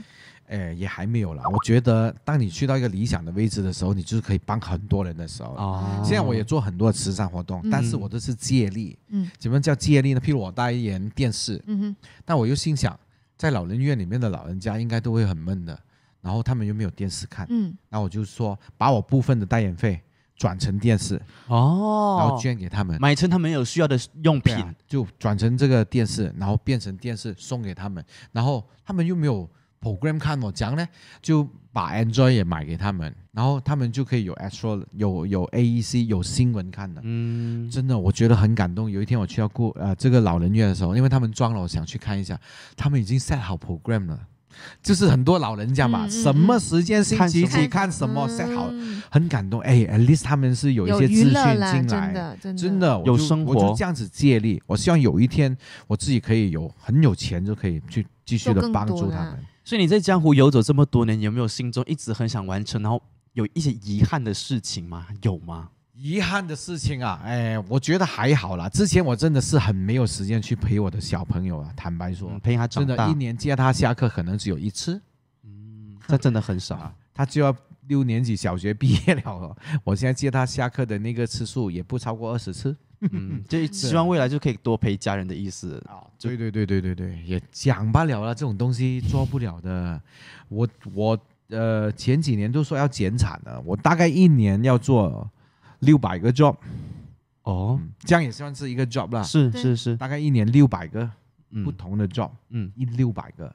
哎，也还没有了。我觉得，当你去到一个理想的位置的时候，你就是可以帮很多人的时候。哦。现在我也做很多慈善活动，但是我都是借力。嗯。怎么叫借力呢？譬如我代言电视。嗯哼。但我又心想，在老人院里面的老人家应该都会很闷的。然后他们又没有电视看，嗯，那我就说把我部分的代言费转成电视哦，然后捐给他们，买成他们有需要的用品，就转成这个电视，然后变成电视送给他们。然后他们又没有 program 看我讲呢，就把 Android 也买给他们，然后他们就可以有 actual 有有 AEC 有新闻看的。嗯，真的我觉得很感动。有一天我去到过呃这个老人院的时候，因为他们装了，我想去看一下，他们已经 set 好 program 了。就是很多老人家嘛，什么时间星期几看什么，好，很感动。哎，at least 他们是有一些资讯进来，真的真的有生活，就这样子借力。我希望有一天我自己可以有很有钱，就可以去继续的帮助他们。所以你在江湖游走这么多年，有没有心中一直很想完成，然后有一些遗憾的事情吗？有吗？遗憾的事情啊，哎，我觉得还好啦。之前我真的是很没有时间去陪我的小朋友啊。坦白说，陪他真的，一年接他下课可能只有一次，嗯，那真的很少。他就要六年级小学毕业了，*laughs* 我现在接他下课的那个次数也不超过二十次。嗯，就希望未来就可以多陪家人的意思。*laughs* 啊，对对对对对对，也讲不了了，这种东西做不了的。我我呃前几年都说要减产了，我大概一年要做。六百个 job，哦，这样也算是一个 job 啦。是是是，大概一年六百个不同的 job，嗯，一六百个。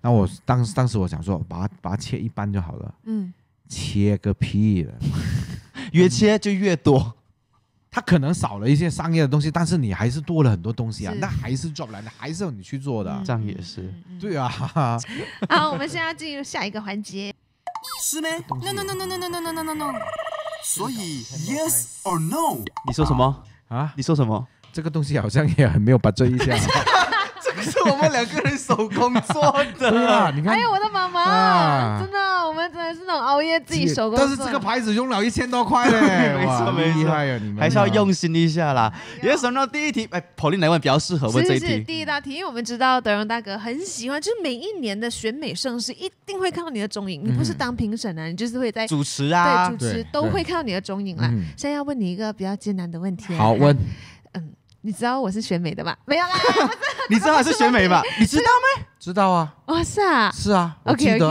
那我当当时我想说，把它把它切一半就好了。嗯，切个屁了，越切就越多。它可能少了一些商业的东西，但是你还是多了很多东西啊。那还是 job 来，的，还是要你去做的。这样也是。对啊。好，我们在要进入下一个环节。是吗？No no no no no no no no no no。所以，yes or no？你说什么啊？你说什么？这个东西好像也很没有把准一下。*laughs* *laughs* 是我们两个人手工做的，对啊，你看，还有我的妈妈，真的，我们真的是那种熬夜自己手工。但是这个牌子用了一千多块嘞，没 *laughs* 错没错，你们还是要用心一下啦。也是到第一题，哎，Pauline 来问比较适合问这一题。第一道题，因为我们知道德荣大哥很喜欢，就是每一年的选美盛世一定会看到你的踪影。你不是当评审呢，你就是会在主持啊，对主持都会看到你的踪影啦。现在要问你一个比较艰难的问题，好问。你知道我是选美的吗？没有啦。*laughs* 你知道是选美吧？你知道吗？知道啊。哇塞。是啊。OK OK。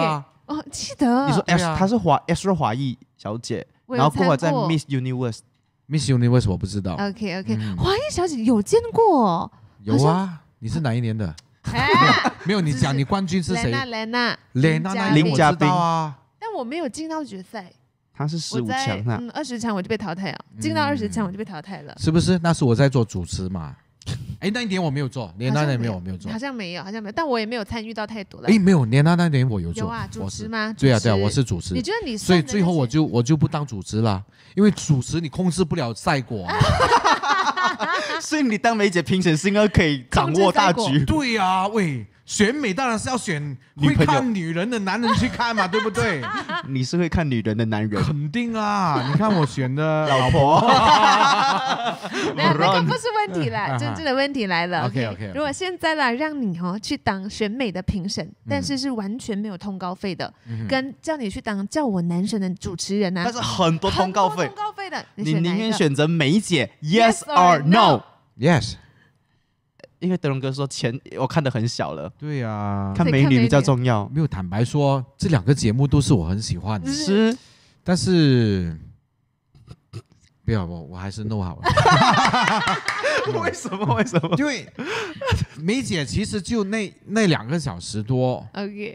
哦，记得。你说 S 她是华 S 说华裔小姐，然后过会儿在 Miss Universe，Miss Universe 我不知道。OK OK，华裔小姐有见过。有啊。你是哪一年的？没有 *laughs* 没有，你讲你冠军是谁？莱娜莱娜。莱娜林嘉宾啊。但我没有进到决赛。他是十五强啊，二十强我就被淘汰了。进到二十强我就被淘汰了，是不是？那是我在做主持嘛？*laughs* 哎，那一点我没有做，年那年没有没有做，好像没有，好像没有，但我也没有参与到太多了。哎，没有年那那年我有做，主持吗？对啊对啊，我是主持。你觉得你是？所以最后我就我就不当主持了，因为主持你控制不了赛果，*laughs* 所以你当梅姐评审是应该可以掌握大局。对啊，喂。选美当然是要选会看女人的男人去看嘛，*laughs* 对不对？你是会看女人的男人，肯定啊！你看我选的老婆，*laughs* 那个不是问题了，*laughs* 真正的问题来了。OK，如果现在来让你哦去当选美的评审，但是是完全没有通告费的，跟叫你去当叫我男神的主持人啊，但是很多通告费，通告费的，你宁愿选择美姐？Yes or no？Yes。因为德隆哥说钱我看的很小了，对呀，看美女比较重要。没有坦白说，这两个节目都是我很喜欢的，是，但是不要我，我还是弄好了。*laughs* 为什么？为什么？因为梅姐其实就那那两个小时多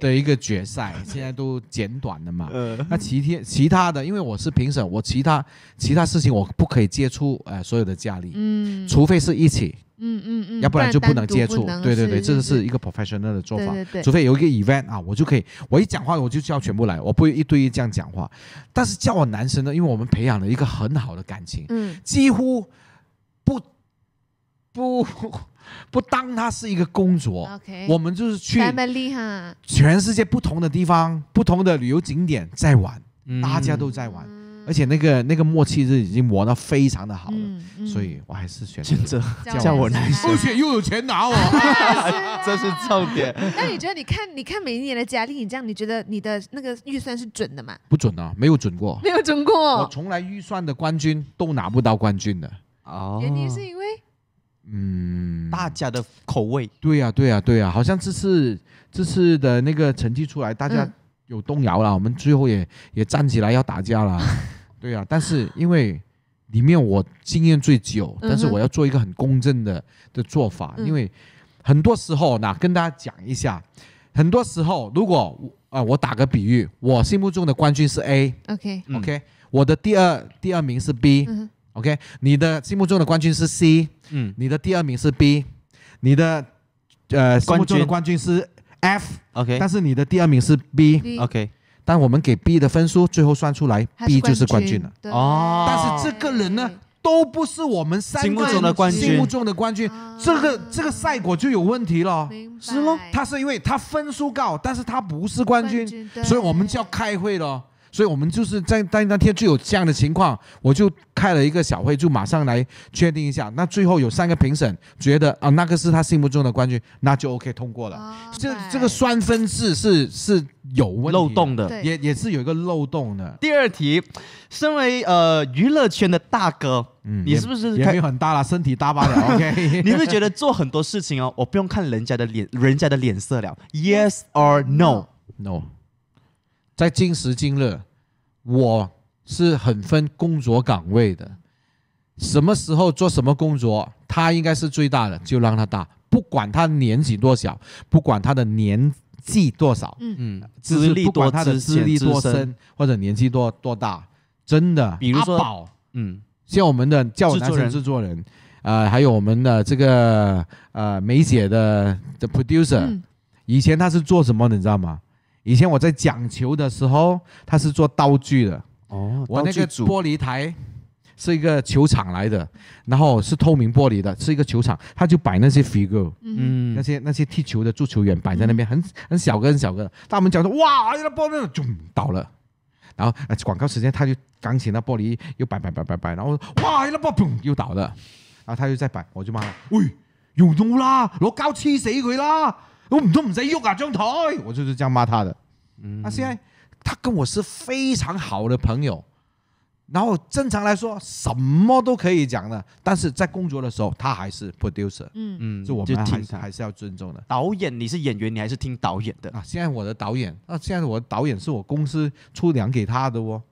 的一个决赛，现在都剪短了嘛。那其他其他的，因为我是评审，我其他其他事情我不可以接触呃所有的家里，嗯，除非是一起。嗯嗯嗯，要不然就不能接触。对对对，这个是一个 professional 的做法。对对对，除非有一个 event 啊，我就可以，我一讲话我就叫全部来，我不一对一这样讲话。但是叫我男生呢，因为我们培养了一个很好的感情，嗯，几乎不不不当他是一个工作。OK，我们就是去，厉害！全世界不同的地方、不同的旅游景点在玩，大家都在玩。而且那个那个默契是已经磨到非常的好了，所以我还是选择叫我男神，而 *laughs* 且又有钱拿哦，真 *laughs* 是重点。*laughs* 那你觉得，你看你看每一年的奖励，你这样你觉得你的那个预算是准的吗？不准啊，没有准过，没有准过。我从来预算的冠军都拿不到冠军的哦，原因是因为嗯，大家的口味。对呀，对呀，对呀，好像这次这次的那个成绩出来，大家有动摇了，我们最后也也站起来要打架了。对啊，但是因为里面我经验最久，但是我要做一个很公正的的做法，因为很多时候，那跟大家讲一下，很多时候，如果啊，我打个比喻，我心目中的冠军是 A，OK，OK，我的第二第二名是 B，OK，你的心目中的冠军是 C，嗯，你的第二名是 B，你的呃心目中的冠军是 F，OK，但是你的第二名是 B，OK。但我们给 B 的分数最后算出来，B 就是冠军了。哦，但是这个人呢，都不是我们心目中的冠军。心目中的冠军，这个这个赛果就有问题了，是喽？他是因为他分数高，但是他不是冠军，所以我们就要开会了。所以，我们就是在当那天就有这样的情况，我就开了一个小会，就马上来确定一下。那最后有三个评审觉得啊，那个是他心目中的冠军，那就 OK 通过了。这这个双分制是是有漏洞的，也也是有一个漏洞的。第二题，身为呃娱乐圈的大哥，你是不是年龄很大了，身体大巴了 *laughs* o k 你是觉得做很多事情哦，我不用看人家的脸，人家的脸色了。Yes or no？No，在今时今日。我是很分工作岗位的，什么时候做什么工作，他应该是最大的，就让他大，不管他年纪多小，不管他的年纪多少，嗯嗯，资历多，他的资历多深，或者年纪多多大，真的，比如说，嗯，像我们的教男生制作人，啊，还有我们的这个呃梅姐的的 producer，以前他是做什么的，你知道吗？以前我在讲球的时候，他是做道具的。哦，我那个玻璃台是一个球场来的，然后是透明玻璃的，是一个球场，他就摆那些 figure，嗯，那些那些踢球的足球员摆在那边，很很小个很小个。大门讲说：“哇，哎呀，那玻璃就倒了。”然后广告时间他就扛起那玻璃又摆摆摆摆摆，然后“哇，哎呀，那玻璃又倒了。”然后他又在摆，我就骂：“喂，用到啦，攞胶黐死佢啦。”我们都唔使用啊，张台，我就是这样骂他的。嗯，那现在他跟我是非常好的朋友，然后正常来说什么都可以讲的。但是在工作的时候，他还是 producer。嗯嗯，就我们还是还是要尊重的。导演，你是演员，你还是听导演的啊？现在我的导演，那现在我的导演是我公司出粮给他的哦。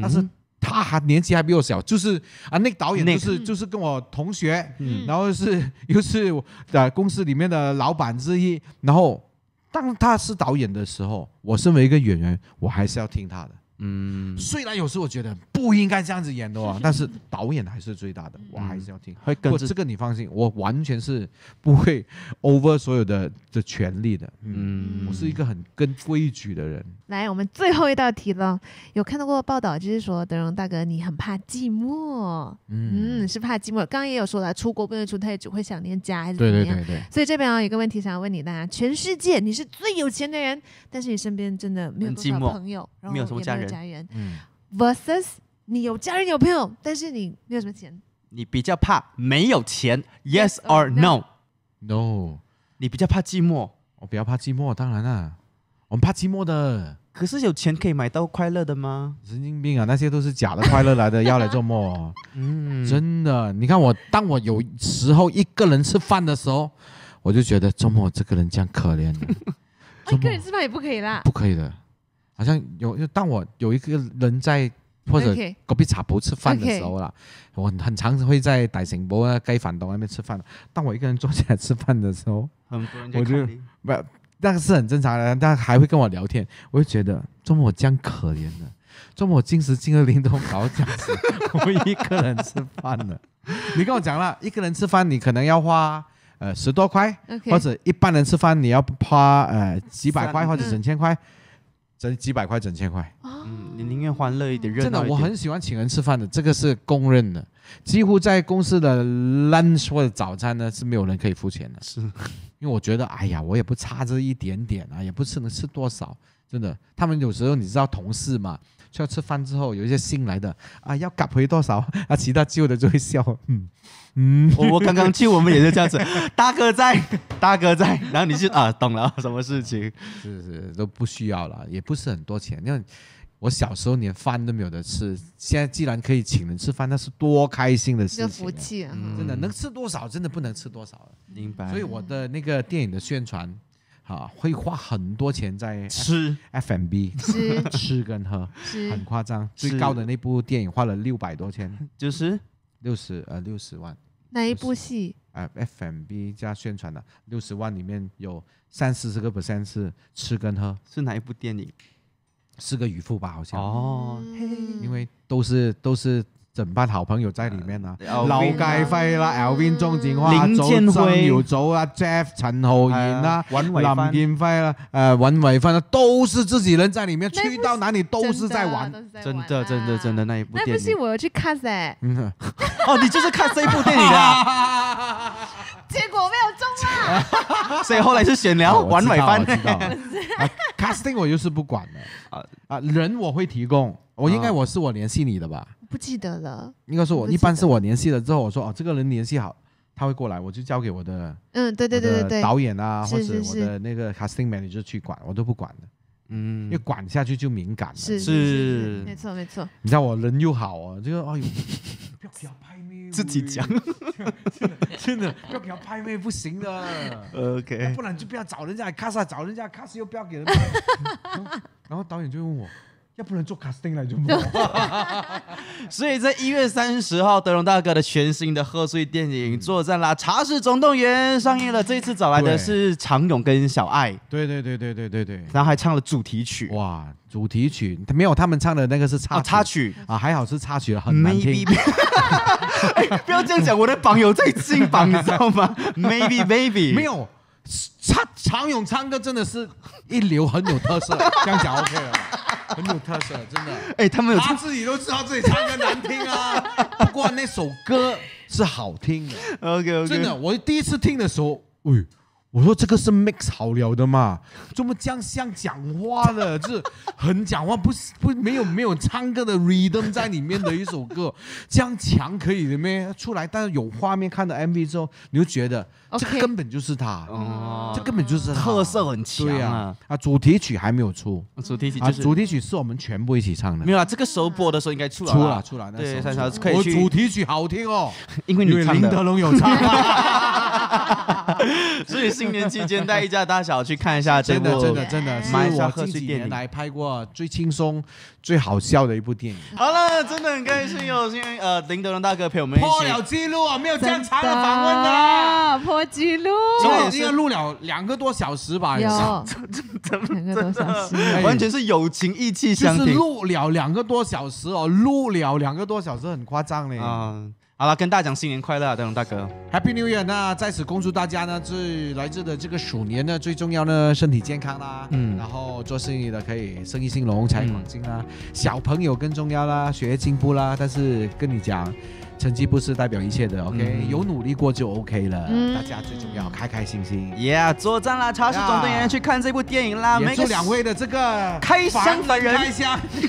但是。他还年纪还比我小，就是啊，那导演就是就是跟我同学，然后是 *laughs* 又是在公司里面的老板之一。然后当他是导演的时候，我身为一个演员，我还是要听他的。嗯，虽然有时我觉得不应该这样子演的，哦，但是导演还是最大的，我还是要听，*laughs* 会跟这个你放心，我完全是不会 *laughs* over 所有的的权利的。嗯，我是一个很跟规矩的人。来，我们最后一道题了。有看到过报道，就是说德荣大哥你很怕寂寞，嗯，是怕寂寞。刚刚也有说了，出国不能出，他也只会想念家，还是怎么样？对对对对。所以这边啊，一个问题想要问你：大家，全世界你是最有钱的人，但是你身边真的没有多少朋友，没有什么家人。家人，versus 你有家人有朋友，但是你没有什么钱。你比较怕没有钱，Yes or No？No。你比较怕寂寞。我比较怕寂寞，当然了，我们怕寂寞的。可是有钱可以买到快乐的吗？神经病啊，那些都是假的快乐来的，*laughs* 要来做梦。嗯，真的。你看我，当我有时候一个人吃饭的时候，我就觉得周末这个人这样可怜。*laughs* 一个人吃饭也不可以啦。不可以的。好像有，就当我有一个人在或者隔壁茶铺吃饭的时候啦，我很常会在大城博啊、盖饭东那边吃饭当我一个人坐起来吃饭的时候，我就不，那个是很正常的。他还会跟我聊天，我就觉得，中么我这样可怜的，中么我金石金和林都搞这样子，*laughs* 我一个人吃饭的。你跟我讲了，一个人吃饭你可能要花呃十多块，或者一般人吃饭你要花呃几百块或者几千块。整几百块，整千块。嗯，你宁愿欢乐一点，热闹真的，我很喜欢请人吃饭的，这个是公认的。几乎在公司的 lunch 或者早餐呢，是没有人可以付钱的。是，因为我觉得，哎呀，我也不差这一点点啊，也不吃能吃多少。真的，他们有时候你知道，同事嘛，需要吃饭之后，有一些新来的啊，要赶回多少啊，其他旧的就会笑。嗯。嗯，我我刚刚去，我们也是这样子，*laughs* 大哥在，大哥在，然后你就啊，懂了什么事情？是是都不需要了，也不是很多钱，因为我小时候连饭都没有得吃，现在既然可以请人吃饭，那是多开心的事情，福气啊！真的能吃多少，真的不能吃多少了。明白。所以我的那个电影的宣传，啊，会花很多钱在吃 F M B，吃 *laughs* 吃跟喝，很夸张，最高的那部电影花了六百多千，就是六十呃六十万。哪一部戏？啊 f m b 加宣传的六十万里面有三四十个 percent 是吃跟喝，是哪一部电影？是个渔夫吧，好像。哦，因为都是都是。整班好朋友在里面呢，老介辉啦，后边钟镇林祖生、苗祖啊，Jeff、陈浩然啦、林建辉啦、呃，文伟芬啊，都是自己人在里面，去到哪里都是在玩，真的真的真的那一部。那不是我要去看噻、*laughs* 哦，你就是看这一部电影的，*laughs* 结果没有中啊，*laughs* 所以后来是选了文伟芬。casting 我就是不管了啊啊，人我会提供，我应该我是我联系你的吧。不记得了。应该是我一般是我联系了之后，我说哦，这个人联系好，他会过来，我就交给我的嗯，对对对对对，导演啊或者我的那个 casting manager 去管，我都不管的。嗯，要管下去就敏感了。是，没错没错。你知道我人又好哦，就哎呦，不要要拍妹，自己讲，真的，真的，不要调拍妹不行的。OK。不然就不要找人家 cast，找人家 cast 又不要给人。拍然后导演就问我。要不然做卡丁来就不 *laughs* 所以，在一月三十号，德隆大哥的全新的贺岁电影《作战啦茶室总动员》上映了。这一次找来的是常勇跟小爱。对对对对对对对。然后还唱了主题曲哇！主题曲他没有，他们唱的那个是插插曲啊，还好是插曲，了，很难听。*laughs* 不要这样讲，我的榜有在进榜，你知道吗？Maybe baby，没有。唱常勇唱歌真的是一流，很有特色。这样讲 OK 了。*laughs* 很有特色，真的。哎，他们他自己都知道自己唱歌难听啊。*laughs* 不过那首歌是好听的，OK OK。真的，我第一次听的时候，哎。我说这个是 mix 好了的嘛，怎么这样像讲话的，*laughs* 就是很讲话，不是不没有没有唱歌的 rhythm 在里面的一首歌，*laughs* 这样强可以的咩？出来，但是有画面看到 MV 之后，你就觉得这根本就是他，这根本就是特色很强啊！啊，主题曲还没有出，主题曲啊，主题曲是我们全部一起唱的，没有啊，这个候播的时候应该出来，出来，出来，对，可以我主题曲好听哦，因为林德龙有唱。*laughs* *laughs* 所以新年期间带一家大小去看一下，真的真的真的，是我近几年来拍过最轻松、最好笑的一部电影。*laughs* 好了，真的很开心有今天呃林德龙大哥陪我们一起破了记录啊，没有这样长的访问的，破记录，所以今天录了两个多小时吧，有，两个多小时，*laughs* 完全是友情义气相挺，录了两个多小时哦，录了两个多小时很夸张嘞。好了，跟大讲新年快乐，大龙大哥，Happy New Year！那在此恭祝大家呢，最来自的这个鼠年呢，最重要呢，身体健康啦，嗯，然后做生意的可以生意兴隆财源广进啦，小朋友更重要啦，学业进步啦，但是跟你讲。成绩不是代表一切的，OK？有努力过就 OK 了。嗯，大家最重要，开开心心。Yeah，啦！超市总动员去看这部电影啦！感谢两位的这个开箱凡人。开箱，*laughs* *laughs*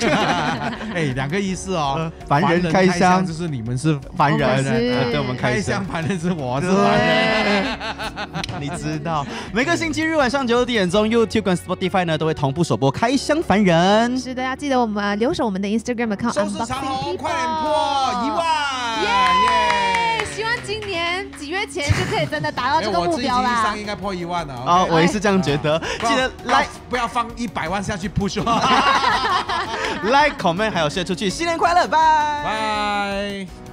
哎，两个意思哦。凡人开箱就是你们是凡人，对，我们开箱。凡人是我是凡人。*laughs* 你知道，每个星期日晚上九点钟，YouTube 跟 Spotify 呢都会同步首播《开箱凡人》。是的，要记得我们留守我们的 Instagram account。收视长虹，快点破一万！耶！希望今年几月前就可以真的达到这个目标啦。上应该破一万了。哦，我也是这样觉得。记得来，不要放一百万下去 push。*laughs* Like、comment 还有 share 出去，新年快乐，拜拜。